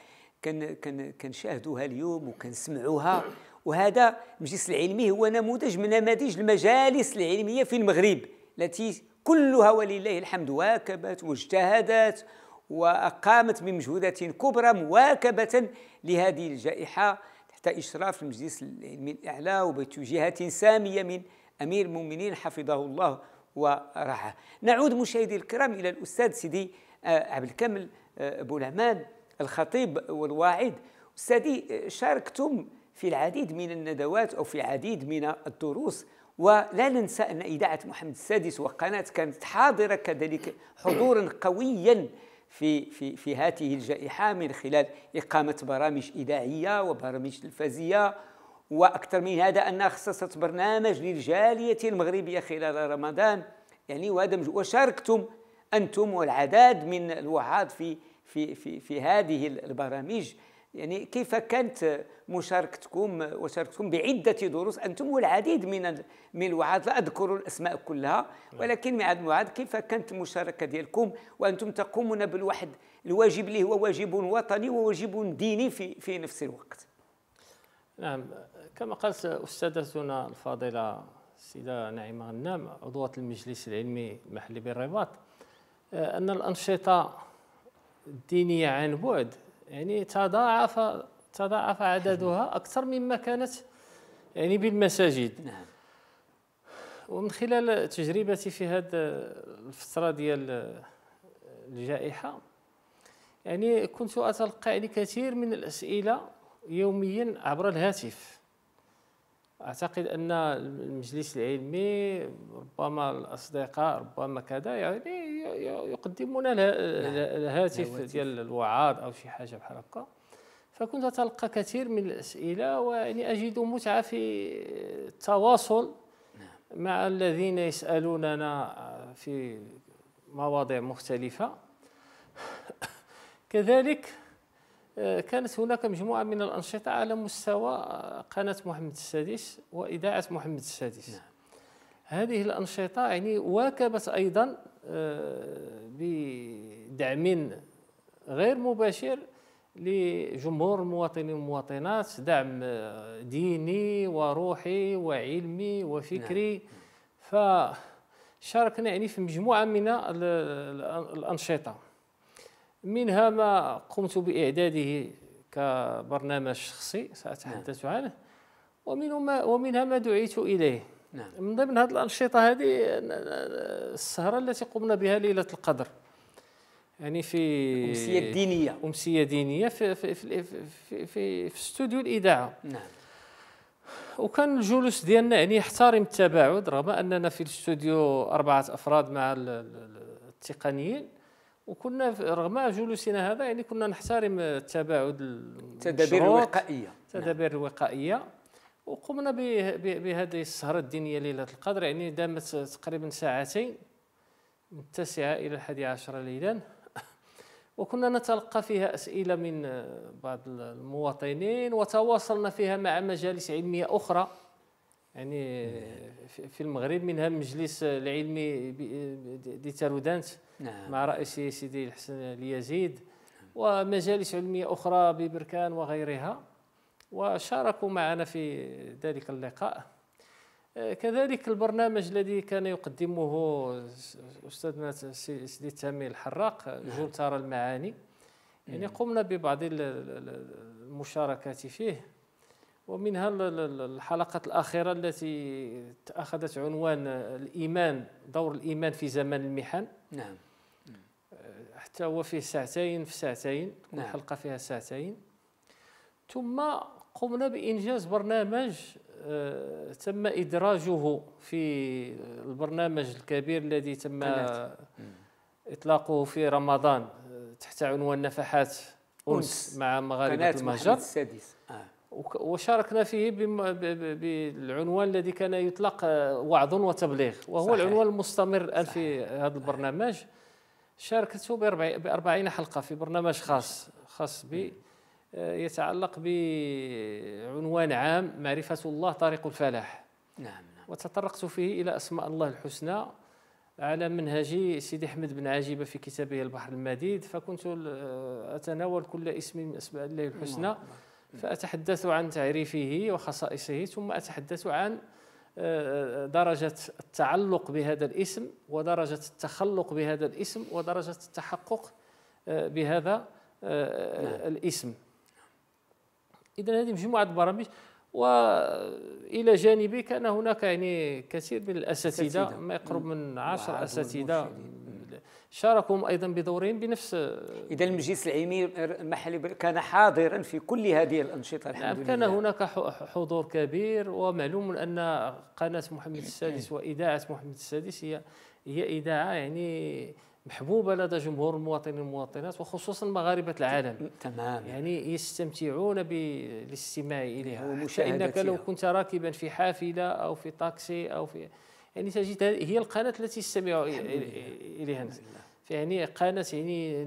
كنشاهدوها اليوم وكنسمعوها وهذا المجلس العلمي هو نموذج من نماذج المجالس العلمية في المغرب التي كلها ولله الحمد واكبت واجتهدت وأقامت بمجهودات كبرى مواكبة لهذه الجائحة تحت إشراف المجلس العلمي الأعلى وبتوجيهات سامية من أمير المؤمنين حفظه الله وراحة نعود مشاهدي الكرام إلى الأستاذ سيدي آه، عبد الكامل آه، بولهمان الخطيب والواعد أستاذي آه، شاركتم في العديد من الندوات أو في العديد من الدروس ولا ننسى أن إذاعة محمد السادس وقناة كانت حاضرة كذلك حضورا قويا في في في هذه الجائحة من خلال إقامة برامج إذاعية وبرامج تلفزية واكثر من هذا انها خصصت برنامج للجاليه المغربيه خلال رمضان يعني وهذا وشاركتم انتم والعدد من الوعاظ في في في في هذه البرامج يعني كيف كانت مشاركتكم وشاركتكم بعده دروس انتم والعديد من من الوعاظ لا اذكر الاسماء كلها ولكن مع الوعاظ كيف كانت المشاركه ديالكم وانتم تقومون بالواحد الواجب اللي هو واجب وطني وواجب ديني في في نفس الوقت نعم كما قالت
أستاذتنا الفاضلة السيدة نعيمة غنام عضوة المجلس العلمي المحلي بالرباط آه، أن الأنشطة الدينية عن بعد يعني تضاعف تضاعف عددها أكثر مما كانت يعني بالمساجد نعم ومن خلال تجربتي في هذه الفترة ديال الجائحة يعني كنت أتلقى يعني كثير من الأسئلة يوميا عبر الهاتف اعتقد ان المجلس العلمي ربما الاصدقاء ربما كذا يعني يقدمون الهاتف نعم. نعم، ديال الوعاظ او شي حاجه بحال هكا فكنت اتلقى كثير من الاسئله ويعني اجد متعه في التواصل نعم. مع الذين يسالوننا في مواضيع مختلفه (coughs) كذلك آه، كانت هناك مجموعة من الأنشطة على مستوى آه، قناة محمد السادس وإذاعة محمد السادس نعم. هذه الأنشطة يعني واكبت أيضا آه، بدعم غير مباشر لجمهور المواطنين والمواطنات دعم ديني وروحي وعلمي وفكري نعم. فشاركنا يعني في مجموعة من الأنشطة منها ما قمت بإعداده كبرنامج شخصي سأتحدث نعم. عنه ومن ما ومنها ما دعيت إليه نعم. من ضمن هذه الأنشطة هذه السهرة التي قمنا بها ليلة القدر يعني في أمسية دينية أمسية دينية في في في في, في, في استوديو الإذاعة نعم وكان الجلوس ديالنا يعني يحترم التباعد رغم اننا في الاستوديو اربعه افراد مع التقنيين وكنا رغم جلوسنا هذا يعني كنا نحترم التباعد التدابير الوقائيه نعم. التدابير الوقائيه وقمنا بهذه السهره الدينيه ليله القدر يعني دامت تقريبا ساعتين من التاسعه الى الحادية عشرة ليلا (laughs) وكنا نتلقى فيها اسئله من بعض المواطنين وتواصلنا فيها مع مجالس علميه اخرى يعني في المغرب منها المجلس العلمي دي تارودانت نعم. مع رئيسه سيدي الحسن اليزيد نعم. ومجالس علميه اخرى ببركان وغيرها وشاركوا معنا في ذلك اللقاء كذلك البرنامج الذي كان يقدمه استاذنا سيدي تامي الحراق نعم. جلتار المعاني يعني قمنا ببعض المشاركات فيه ومنها الحلقة الأخيرة التي أخذت عنوان الإيمان دور الإيمان في زمن المحن نعم آه، حتى هو فيه ساعتين في ساعتين نعم. حلقة فيها ساعتين ثم قمنا بإنجاز برنامج آه، تم إدراجه في البرنامج الكبير الذي تم آه، إطلاقه في رمضان تحت عنوان نفحات أنس, مع مغاربة المهجر
السادس آه.
وشاركنا فيه بالعنوان الذي كان يطلق آه، وعظ وتبليغ وهو صحيح. العنوان المستمر في هذا البرنامج شاركته 40 حلقة في برنامج خاص خاص بي آه، يتعلق بعنوان عام معرفة الله طريق الفلاح نعم, نعم. وتطرقت فيه إلى أسماء الله الحسنى على منهج سيدي أحمد بن عجيبة في كتابه البحر المديد فكنت آه، أتناول كل اسم من أسماء الله الحسنى الله. فأتحدث عن تعريفه وخصائصه ثم أتحدث عن آه، آه، درجة التعلق بهذا الاسم ودرجة التخلق بهذا الاسم ودرجة التحقق آه، بهذا نعم. الاسم إذا هذه مجموعة برامج والى جانبي كان هناك يعني كثير من الاساتذه ما يقرب من عشر اساتذه شاركوا ايضا بدورهم بنفس اذا المجلس العلمي المحلي
كان حاضرا في كل هذه الانشطه نعم، الحمد نعم لله كان
هناك حضور كبير ومعلوم ان قناه محمد السادس نعم. واذاعه محمد السادس هي هي اذاعه يعني محبوبه لدى جمهور المواطنين والمواطنات وخصوصا مغاربه العالم تمام يعني يستمتعون بالاستماع اليها ومشاهدتها انك لو كنت راكبا في حافله او في طاكسي او في يعني تجد هي القناه التي يستمع اليها الناس يعني قناه يعني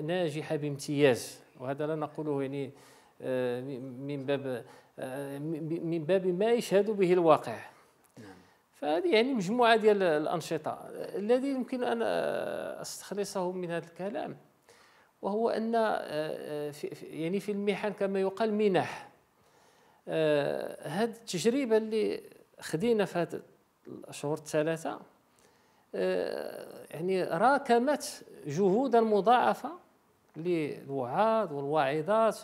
ناجحه بامتياز وهذا لا نقوله يعني آه، من باب آه، من باب ما يشهد به الواقع نعم. فهذه يعني مجموعه ديال الانشطه الذي يمكن ان استخلصه من هذا الكلام وهو ان آه، يعني في المحن كما يقال منح هذه التجربه اللي خدينا في هذا الأشهر الثلاثة آه، يعني راكمت جهودا مضاعفة للوعاظ والواعظات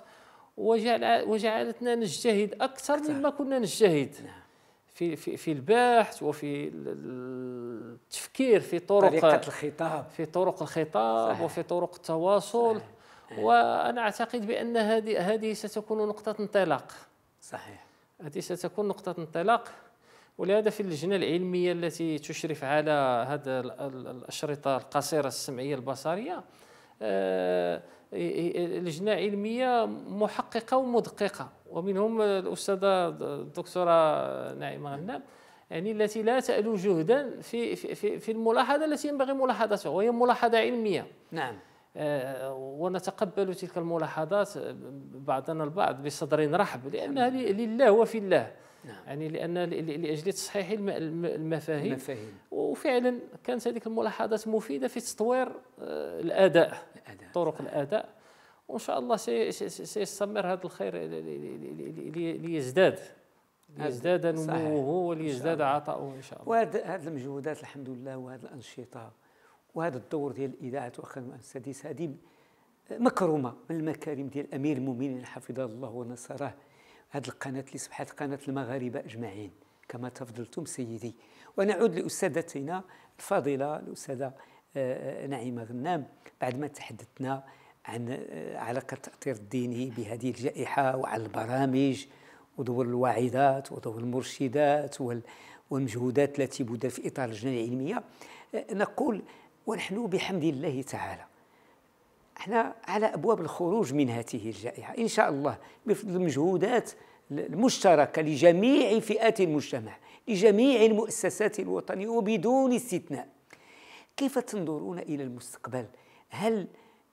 وجعل وجعلتنا نجتهد أكثر, مما كنا نجتهد نعم. في في في البحث وفي التفكير في طرق طريقة الخطاب في طرق الخطاب صحيح. وفي طرق التواصل صحيح. نعم. وأنا أعتقد بأن هذه هذه ستكون نقطة انطلاق صحيح هذه ستكون نقطة انطلاق ولهذا في اللجنه العلميه التي تشرف على هذا الاشرطه القصيره السمعيه البصريه آه، لجنه علميه محققه ومدققه ومنهم الاستاذه الدكتوره نعيمه غنام يعني التي لا تألو جهدا في في في الملاحظه التي ينبغي ملاحظتها وهي ملاحظه علميه نعم آه، ونتقبل تلك الملاحظات بعضنا البعض بصدر رحب لانها لله وفي الله نعم. يعني لان لاجل تصحيح المفاهيم المفاهيم وفعلا كانت هذيك الملاحظات مفيده في تطوير آه، الاداء, الأداء. طرق الاداء وان شاء الله سيستمر هذا الخير ليزداد ليزداد نموه وليزداد عطاؤه ان شاء الله
وهذه المجهودات الحمد لله وهذه الانشطه وهذا الدور ديال الاذاعه واخا السادس هذه مكرمه من المكارم ديال امير المؤمنين حفظه الله ونصره هذه القناة اللي أصبحت قناة المغاربة أجمعين كما تفضلتم سيدي ونعود لأستاذتنا الفاضلة الأستاذة آه، نعيمة غنام بعد ما تحدثنا عن آه، علاقة التأثير الديني بهذه الجائحة وعن البرامج ودور الواعظات ودور المرشدات والمجهودات التي بدأت في إطار الجنة العلمية آه، نقول ونحن بحمد الله تعالى احنا على ابواب الخروج من هذه الجائحه ان شاء الله بفضل المجهودات المشتركه لجميع فئات المجتمع لجميع المؤسسات الوطنيه وبدون استثناء كيف تنظرون الى المستقبل هل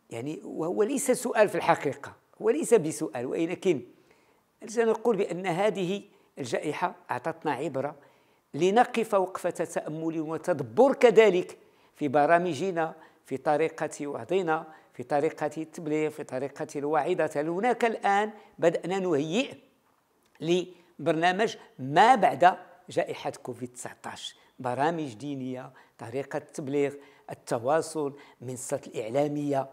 يعني وهو ليس سؤال في الحقيقه هو ليس بسؤال ولكن سنقول بان هذه الجائحه اعطتنا عبره لنقف وقفه تامل وتدبر كذلك في برامجنا في طريقه وعظنا في طريقة التبليغ في طريقة الوعيدة هناك الآن بدأنا نهيئ لبرنامج ما بعد جائحة كوفيد 19 برامج دينية طريقة التبليغ التواصل منصة الإعلامية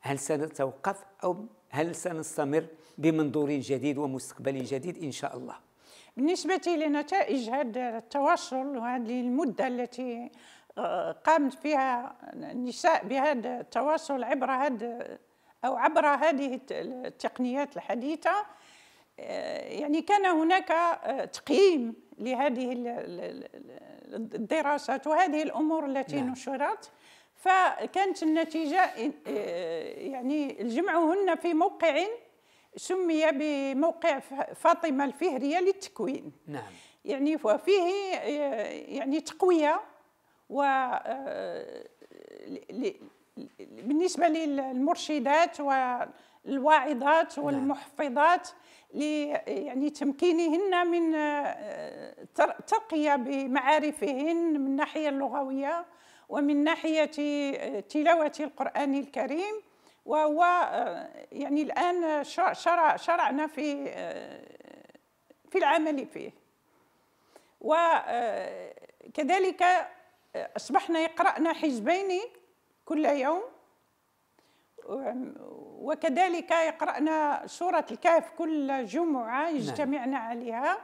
هل سنتوقف أو هل سنستمر بمنظور جديد ومستقبل جديد إن شاء الله
بالنسبة لنتائج هذا التواصل وهذه المدة التي قامت فيها النساء بهذا التواصل عبر هذا أو عبر هذه التقنيات الحديثة آه، يعني كان هناك آه، تقييم لهذه الدراسات وهذه الأمور التي نعم. نشرت فكانت النتيجة آه، يعني جمعهن في موقع سمي بموقع فاطمة الفهرية للتكوين نعم يعني وفيه يعني تقوية و آه، بالنسبه للمرشدات والواعظات نعم. والمحفظات يعني تمكينهن من آه، ترقيه بمعارفهن من الناحيه اللغويه ومن ناحيه آه، تلاوه القران الكريم وهو يعني الان شرع شرعنا في في العمل فيه وكذلك أصبحنا يقرأنا حزبين كل يوم وكذلك يقرأنا سورة الكهف كل جمعة يجتمعنا نعم. عليها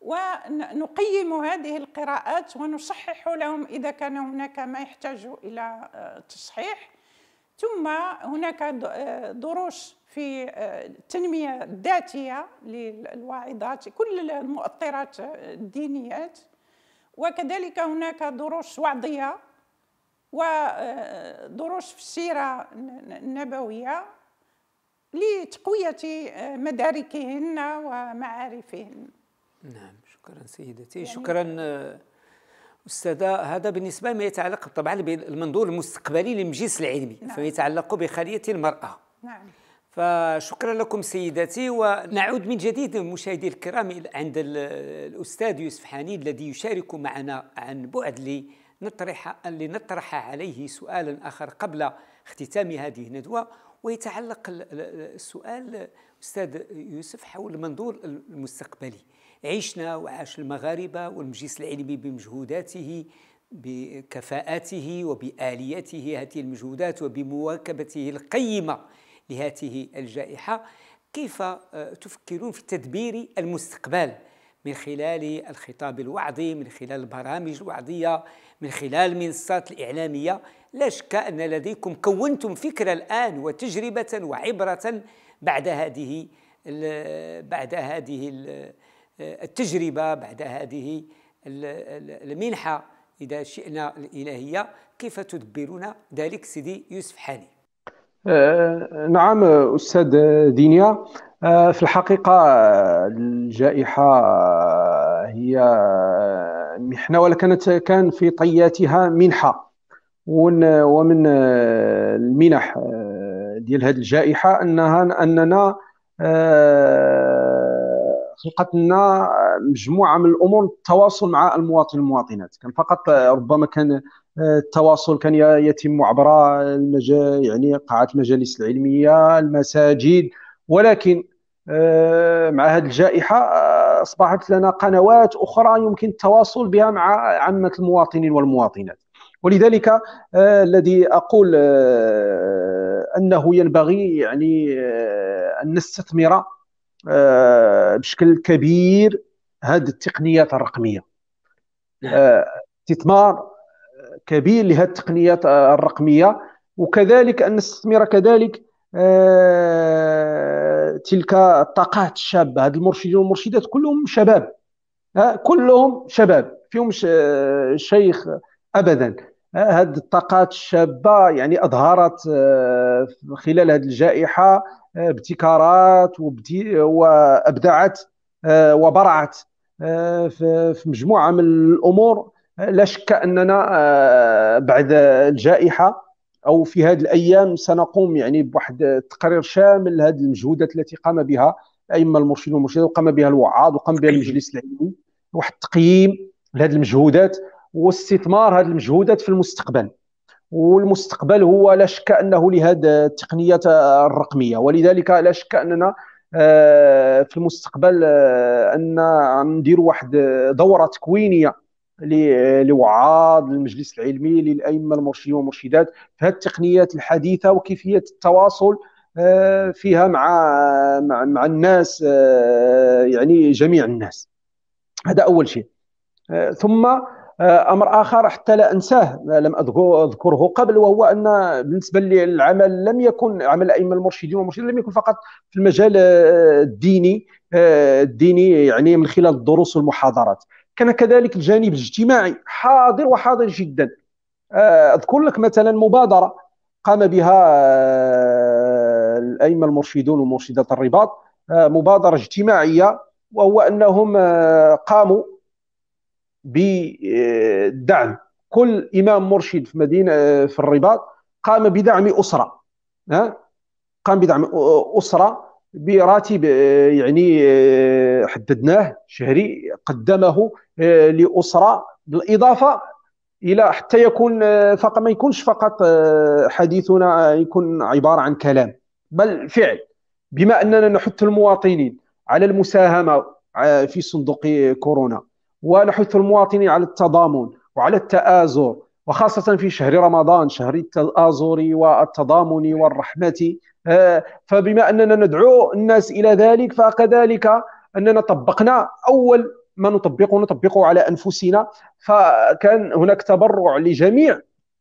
ونقيم هذه القراءات ونصحح لهم إذا كان هناك ما يحتاج إلى آه، تصحيح ثم هناك آه، دروس في التنمية آه، الذاتية للواعظات كل المؤطرات الدينيات وكذلك هناك دروس وعظيه ودروس آه، في السيره النبويه لتقويه آه، مداركهن ومعارفهن
نعم شكرا سيدتي يعني شكرا آه، استاذه هذا بالنسبه ما يتعلق طبعا بالمنظور المستقبلي للمجلس العلمي نعم. فيتعلق بخليه المراه نعم فشكرا لكم سيداتي ونعود من جديد مشاهدي الكرام عند الأستاذ يوسف حنين الذي يشارك معنا عن بعد لنطرح, لنطرح عليه سؤالا آخر قبل اختتام هذه الندوة ويتعلق السؤال أستاذ يوسف حول المنظور المستقبلي عشنا وعاش المغاربة والمجلس العلمي بمجهوداته بكفاءاته وبآليته هذه المجهودات وبمواكبته القيمة لهذه الجائحة كيف آه، تفكرون في تدبير المستقبل من خلال الخطاب الوعظي من خلال البرامج الوعظية من خلال المنصات الإعلامية لا شك أن لديكم كونتم فكرة الآن وتجربة وعبرة بعد هذه بعد هذه آه، التجربة بعد هذه المنحة إذا شئنا الإلهية كيف تدبرون ذلك سيدي يوسف حالي
آه، نعم استاذ دينيا آه، في الحقيقه الجائحه هي محنه ولكن كان في طياتها منحه ومن المنح آه، ديال هذه الجائحه انها اننا خلقت لنا مجموعه من الامور التواصل مع المواطن والمواطنات كان فقط ربما كان التواصل كان يتم عبر المج... يعني قاعات المجالس العلمية المساجد ولكن آه، مع هذه الجائحة آه، أصبحت لنا قنوات أخرى يمكن التواصل بها مع عامة المواطنين والمواطنات ولذلك آه، الذي أقول أنه ينبغي يعني أن نستثمر بشكل كبير هذه التقنيات الرقمية نعم. استثمار كبير لهذه التقنيات الرقميه وكذلك ان نستثمر كذلك آه، تلك الطاقات الشابه هاد المرشدين والمرشدات كلهم شباب آه، كلهم شباب فيهم شيخ ابدا هاد آه، الطاقات الشابه يعني اظهرت خلال هذه الجائحه ابتكارات وابدعت وبرعت في مجموعه من الامور لا شك اننا آه، بعد الجائحه او في هذه الايام سنقوم يعني بواحد تقرير شامل لهذه المجهودات التي قام بها الائمه المرشدون والمرشدات وقام بها الوعاظ وقام بها المجلس العلمي واحد التقييم لهذه المجهودات واستثمار هذه المجهودات في المستقبل والمستقبل هو لا شك انه لهذه التقنيات آه، الرقميه ولذلك لا شك اننا آه، في المستقبل ان ندير واحد دوره تكوينيه لوعاظ للمجلس العلمي للائمه المرشدين والمرشدات في هذه التقنيات الحديثه وكيفيه التواصل آه، فيها مع مع الناس آه، يعني جميع الناس هذا اول شيء آه، ثم امر اخر حتى لا انساه لم اذكره قبل وهو ان بالنسبه للعمل لم يكن عمل الائمه المرشدين والمرشدين لم يكن فقط في المجال الديني الديني يعني من خلال الدروس والمحاضرات كان كذلك الجانب الاجتماعي حاضر وحاضر جدا آه، اذكر لك مثلا مبادره قام بها آه، الائمه المرشدون ومرشدات الرباط آه، مبادره اجتماعيه وهو انهم قاموا بدعم كل امام مرشد في مدينه في الرباط قام بدعم اسره قام بدعم اسره براتب يعني آه، حددناه شهري قدمه آه، لاسره بالاضافه الى حتى يكون آه، فقط ما يكونش فقط حديثنا يكون عباره عن كلام بل فعل بما اننا نحث المواطنين على المساهمه في صندوق كورونا ونحث المواطنين على التضامن وعلى التآزر وخاصة في شهر رمضان شهر الآزور والتضامن والرحمة آه، فبما أننا ندعو الناس إلى ذلك فكذلك أننا طبقنا أول ما نطبقه نطبقه على أنفسنا فكان هناك تبرع لجميع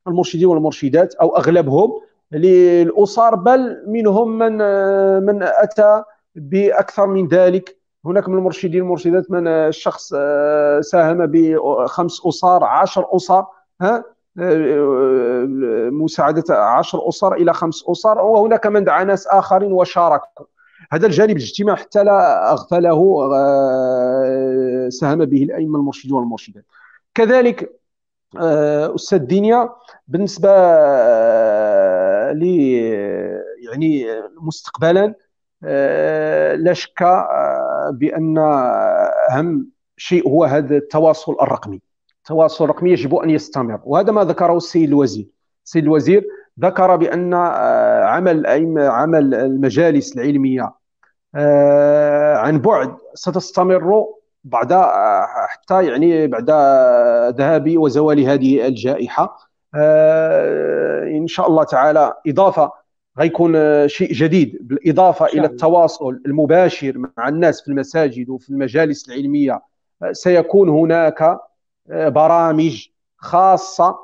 المرشدين والمرشدات أو أغلبهم للأسر بل منهم من آه، من أتى بأكثر من ذلك هناك من المرشدين والمرشدات من الشخص آه، ساهم بخمس أسر عشر أسر ها مساعده عشر اسر الى خمس اسر وهناك من دعا ناس اخرين وشاركوا هذا الجانب الاجتماعي حتى لا اغفله آه، ساهم به الائمه المرشدون والمرشدات كذلك آه، استاذ دينيا بالنسبه آه، ل يعني مستقبلا لا شك بان اهم شيء هو هذا التواصل الرقمي التواصل الرقمي يجب ان يستمر وهذا ما ذكره السيد الوزير السيد الوزير ذكر بان آه، عمل عمل المجالس العلميه آه، عن بعد ستستمر بعد آه، حتى يعني بعد ذهاب وزوال هذه الجائحه ان شاء الله تعالى اضافه غيكون شيء جديد بالاضافه الى التواصل المباشر مع الناس في المساجد وفي المجالس العلميه سيكون هناك برامج خاصه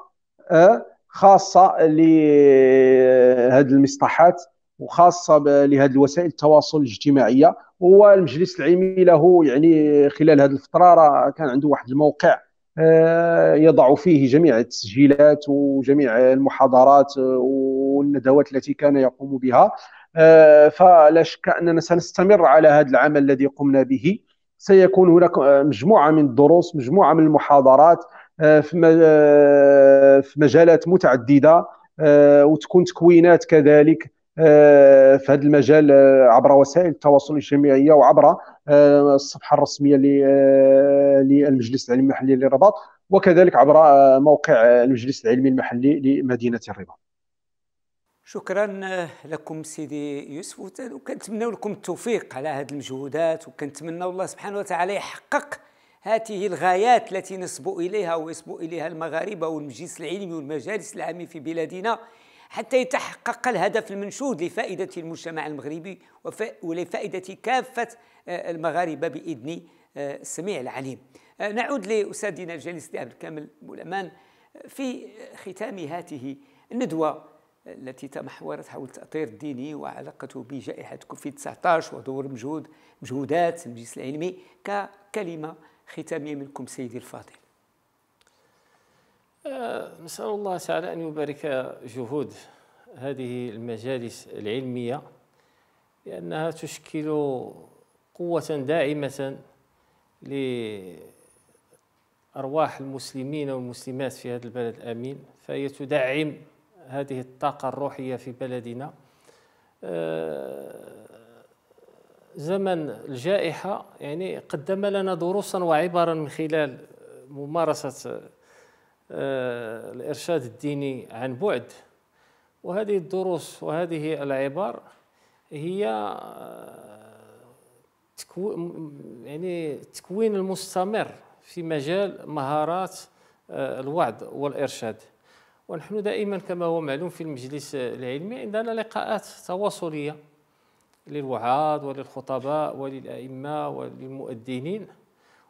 أه، خاصه لهذه المصطلحات وخاصه لهذه الوسائل التواصل الاجتماعيه والمجلس العلمي له يعني خلال هذه الفتره كان عنده واحد الموقع أه، يضع فيه جميع التسجيلات وجميع المحاضرات والندوات التي كان يقوم بها أه، فلا شك اننا سنستمر على هذا العمل الذي قمنا به سيكون هناك آه، مجموعه من الدروس مجموعه من المحاضرات آه، آه، في مجالات متعدده وتكون تكوينات كذلك في هذا المجال عبر وسائل التواصل الاجتماعي وعبر الصفحه الرسميه للمجلس العلمي المحلي للرباط وكذلك عبر موقع المجلس العلمي المحلي لمدينه الرباط
شكرا لكم سيدي يوسف وكنتمنى لكم التوفيق على هذه المجهودات وكنتمنى الله سبحانه وتعالى يحقق هذه الغايات التي نصبو اليها ويصبو اليها المغاربه والمجلس العلمي والمجالس العامه في بلادنا حتى يتحقق الهدف المنشود لفائده المجتمع المغربي ولفائده كافه آه، المغاربه باذن آه، السميع العليم آه، نعود لأستاذنا الجليل عبد الكامل بولامان في ختام هذه الندوة التي تمحورت حول التأطير الديني وعلاقته بجائحة كوفيد 19 ودور مجهود مجهودات المجلس العلمي ككلمة ختامية منكم سيدي الفاضل أه، نسأل الله تعالى أن يبارك
جهود هذه المجالس العلمية لأنها تشكل قوة داعمة لأرواح المسلمين والمسلمات في هذا البلد الآمين فهي تدعم هذه الطاقة الروحية في بلدنا آه، زمن الجائحة يعني قدم لنا دروسا وعبرا من خلال ممارسة آه، الإرشاد الديني عن بعد وهذه الدروس وهذه العبار هي آه، يعني تكوين المستمر في مجال مهارات الوعد والإرشاد ونحن دائما كما هو معلوم في المجلس العلمي عندنا لقاءات تواصليه للوعاظ وللخطباء وللائمه وللمؤذنين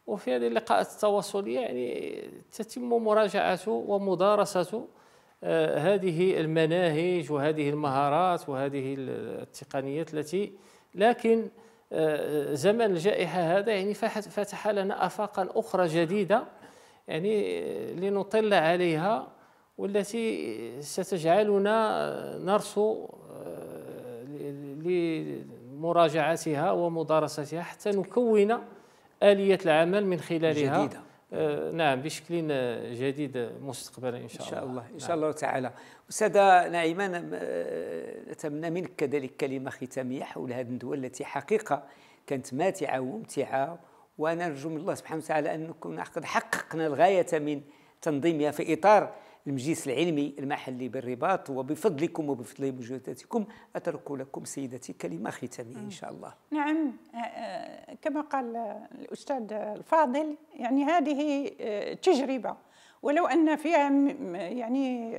وفي هذه اللقاءات التواصليه يعني تتم مراجعه ومدارسه آه، هذه المناهج وهذه المهارات وهذه التقنيات التي لكن آه، زمن الجائحه هذا يعني فتح لنا افاقا اخرى جديده يعني آه، لنطل عليها والتي ستجعلنا نرسو آه، لمراجعتها ومدارستها حتى نكون آلية العمل من خلالها
جديدة. آه، نعم بشكل جديد مستقبلا ان شاء الله ان شاء الله, الله. ان شاء نعم. الله تعالى استاذه نعيمه آه، نتمنى منك كذلك كلمه ختاميه حول هذه الدول التي حقيقه كانت ماتعه وممتعه ونرجو من الله سبحانه وتعالى ان نكون قد حققنا الغايه من تنظيمها في اطار المجلس العلمي المحلي بالرباط وبفضلكم وبفضل مجهوداتكم أترك لكم سيدتي كلمة ختامية إن
شاء الله نعم آه، آه، كما قال الأستاذ الفاضل يعني هذه آه، تجربة ولو أن فيها يعني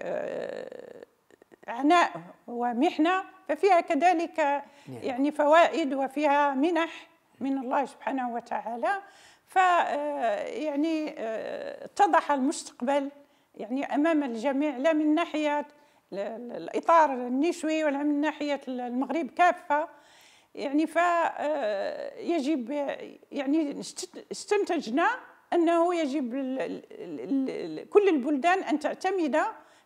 عناء ومحنة ففيها كذلك نعم. يعني فوائد وفيها منح من الله سبحانه وتعالى ف يعني اتضح المستقبل يعني امام الجميع لا من ناحيه الاطار النشوي ولا من ناحيه المغرب كافه يعني فيجب آه، يعني استنتجنا انه يجب كل البلدان ان تعتمد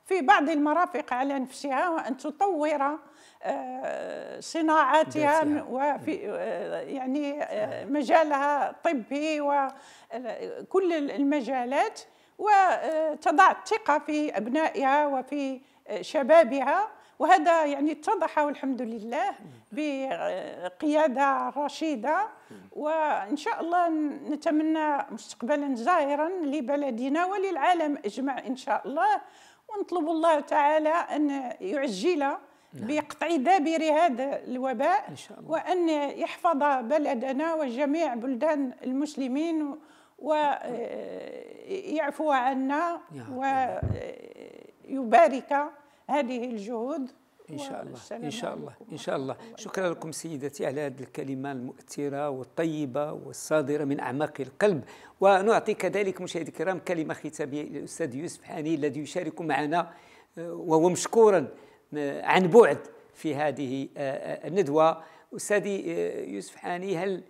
في بعض المرافق على نفسها وان تطور آه، صناعاتها وفي نعم. آه، يعني مجالها الطبي وكل المجالات وتضع الثقة في أبنائها وفي شبابها وهذا يعني اتضح والحمد لله بقيادة رشيدة وإن شاء الله نتمنى مستقبلا زاهرا لبلدنا وللعالم أجمع إن شاء الله ونطلب الله تعالى أن يعجل نعم. بقطع دابر هذا الوباء إن شاء الله. وأن يحفظ بلدنا وجميع بلدان المسلمين ويعفو عنا ويبارك هذه الجهود إن شاء الله إن شاء الله
إن شاء الله شكرا لكم سيدتي على هذه الكلمة المؤثرة والطيبة والصادرة من أعماق القلب ونعطي كذلك مشاهدي الكرام كلمة ختامية للأستاذ يوسف حاني الذي يشارك معنا آه، وهو مشكورا آه، عن بعد في هذه آه، الندوة أستاذي يوسف حاني هل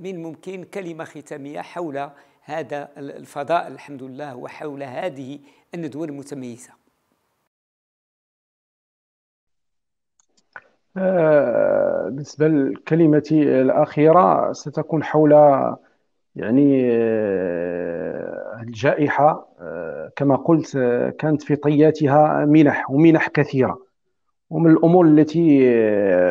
من ممكن كلمة ختامية حول هذا الفضاء الحمد لله وحول هذه الندوة المتميزة
آه، بالنسبة لكلمتي الأخيرة ستكون حول يعني آه، الجائحة آه، كما قلت كانت في طياتها منح ومنح كثيرة ومن الأمور التي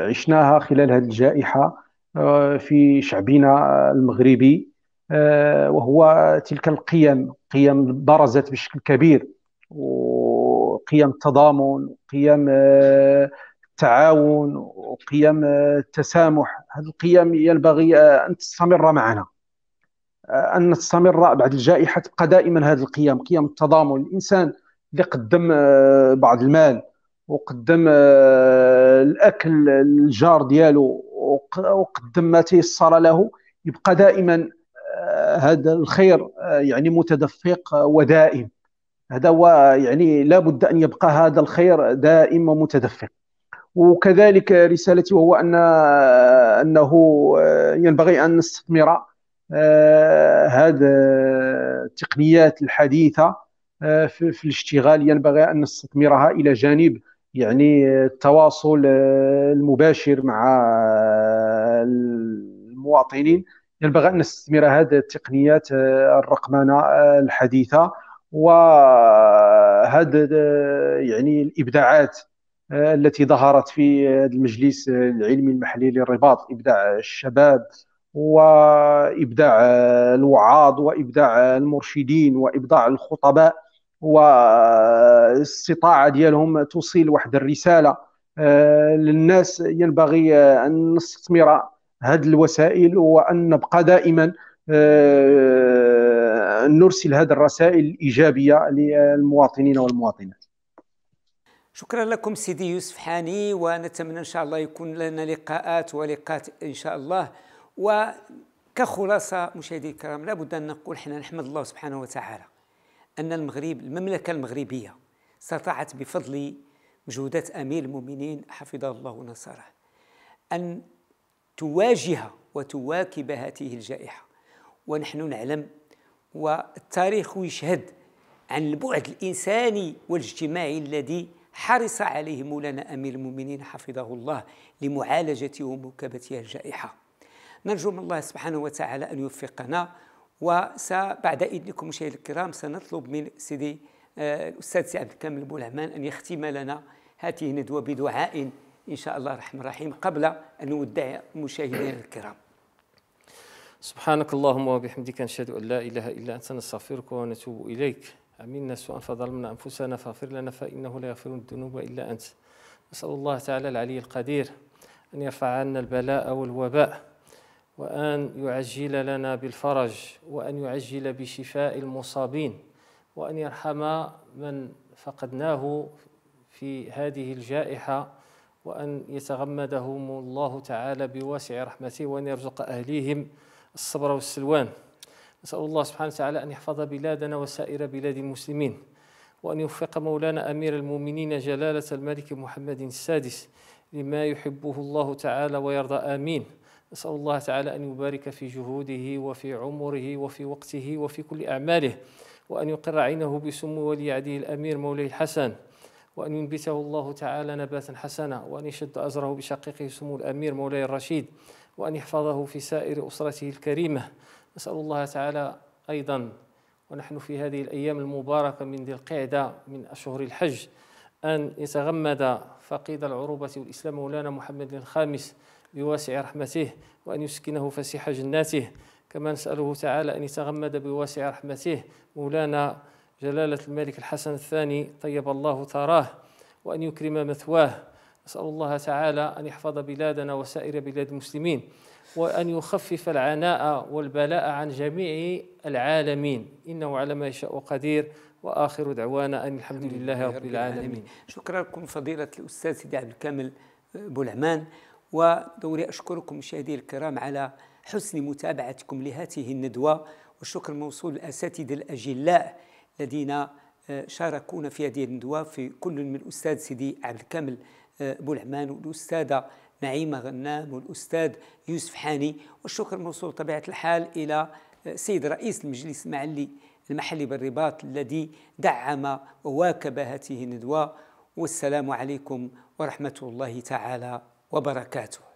عشناها خلال هذه الجائحة آه، في شعبنا المغربي آه، وهو تلك القيم قيم برزت بشكل كبير وقيم التضامن وقيم التعاون آه، وقيم التسامح هذه القيم ينبغي ان تستمر معنا ان نستمر بعد الجائحه تبقى دائما هذه القيم قيم التضامن الانسان اللي قدم بعض المال وقدم الاكل للجار ديالو وقدم ما تيسر له يبقى دائما آه، هذا الخير آه، يعني متدفق آه، ودائم هذا هو يعني لا بد ان يبقى هذا الخير دائم ومتدفق وكذلك رسالتي وهو ان انه ينبغي ان نستثمر هذه التقنيات الحديثه في الاشتغال ينبغي ان نستثمرها الى جانب يعني التواصل المباشر مع المواطنين ينبغي يعني ان نستثمر هذه التقنيات الرقمنه الحديثه وهذا يعني الابداعات التي ظهرت في المجلس العلمي المحلي للرباط ابداع الشباب وابداع الوعاظ وابداع المرشدين وابداع الخطباء والاستطاعه آه، ديالهم توصل واحد الرساله آه، للناس ينبغي آه، ان نستثمر هذه الوسائل وان نبقى دائما نرسل هذه الرسائل الايجابيه للمواطنين والمواطنات
شكرا لكم سيدي يوسف حاني ونتمنى ان شاء الله يكون لنا لقاءات ولقاءات ان شاء الله وكخلاصه مشاهدي الكرام لابد ان نقول حنا نحمد الله سبحانه وتعالى أن المغرب المملكة المغربية استطاعت بفضل مجهودات أمير المؤمنين حفظه الله ونصره أن تواجه وتواكب هذه الجائحة ونحن نعلم والتاريخ يشهد عن البعد الإنساني والاجتماعي الذي حرص عليه مولانا أمير المؤمنين حفظه الله لمعالجة ومواكبة الجائحة نرجو من الله سبحانه وتعالى أن يوفقنا وبعد إذنكم لكم مشاهدي الكرام سنطلب من سيدي آه، الأستاذ سي عبد الكامل بولهمان أن يختم لنا هذه الندوة بدعاء إن شاء الله الرحمن الرحيم قبل أن نودع مشاهدينا الكرام
سبحانك اللهم وبحمدك نشهد أن لا إله إلا أنت نستغفرك ونتوب إليك عملنا سوءا فظلمنا أنفسنا فاغفر لنا فإنه لا يغفر الذنوب إلا أنت نسأل الله تعالى العلي القدير أن يرفع عنا البلاء والوباء وأن يعجل لنا بالفرج وأن يعجل بشفاء المصابين وأن يرحم من فقدناه في هذه الجائحة وأن يتغمدهم الله تعالى بواسع رحمته وأن يرزق أهليهم الصبر والسلوان نسأل الله سبحانه وتعالى أن يحفظ بلادنا وسائر بلاد المسلمين وأن يوفق مولانا أمير المؤمنين جلالة الملك محمد السادس لما يحبه الله تعالى ويرضى آمين نسأل الله تعالى أن يبارك في جهوده وفي عمره وفي وقته وفي كل أعماله وأن يقر عينه بسمو ولي عهده الأمير مولاي الحسن وأن ينبته الله تعالى نباتا حسنا وأن يشد أزره بشقيقه سمو الأمير مولاي الرشيد وأن يحفظه في سائر أسرته الكريمة نسأل الله تعالى أيضا ونحن في هذه الأيام المباركة من ذي القعدة من أشهر الحج أن يتغمد فقيد العروبة والإسلام مولانا محمد الخامس بواسع رحمته وأن يسكنه فسيح جناته كما نسأله تعالى أن يتغمد بواسع رحمته مولانا جلالة الملك الحسن الثاني طيب الله ثراه وأن يكرم مثواه نسأل الله تعالى أن يحفظ بلادنا وسائر بلاد المسلمين وأن يخفف العناء والبلاء عن جميع العالمين
إنه على ما يشاء قدير وآخر دعوانا أن الحمد لله رب العالمين شكرا لكم فضيلة الأستاذ سيدي عبد الكامل بولعمان ودوري أشكركم مشاهدي الكرام على حسن متابعتكم لهذه الندوة والشكر موصول للأساتذة الأجلاء الذين آه، شاركونا في هذه الندوة في كل من الأستاذ سيدي عبد الكامل آه، بولعمان والأستاذة نعيمة غنام والأستاذ يوسف حاني والشكر موصول طبيعة الحال إلى آه، سيد رئيس المجلس المعلي المحلي بالرباط الذي دعم وواكب هذه الندوة والسلام عليكم ورحمة الله تعالى وبركاته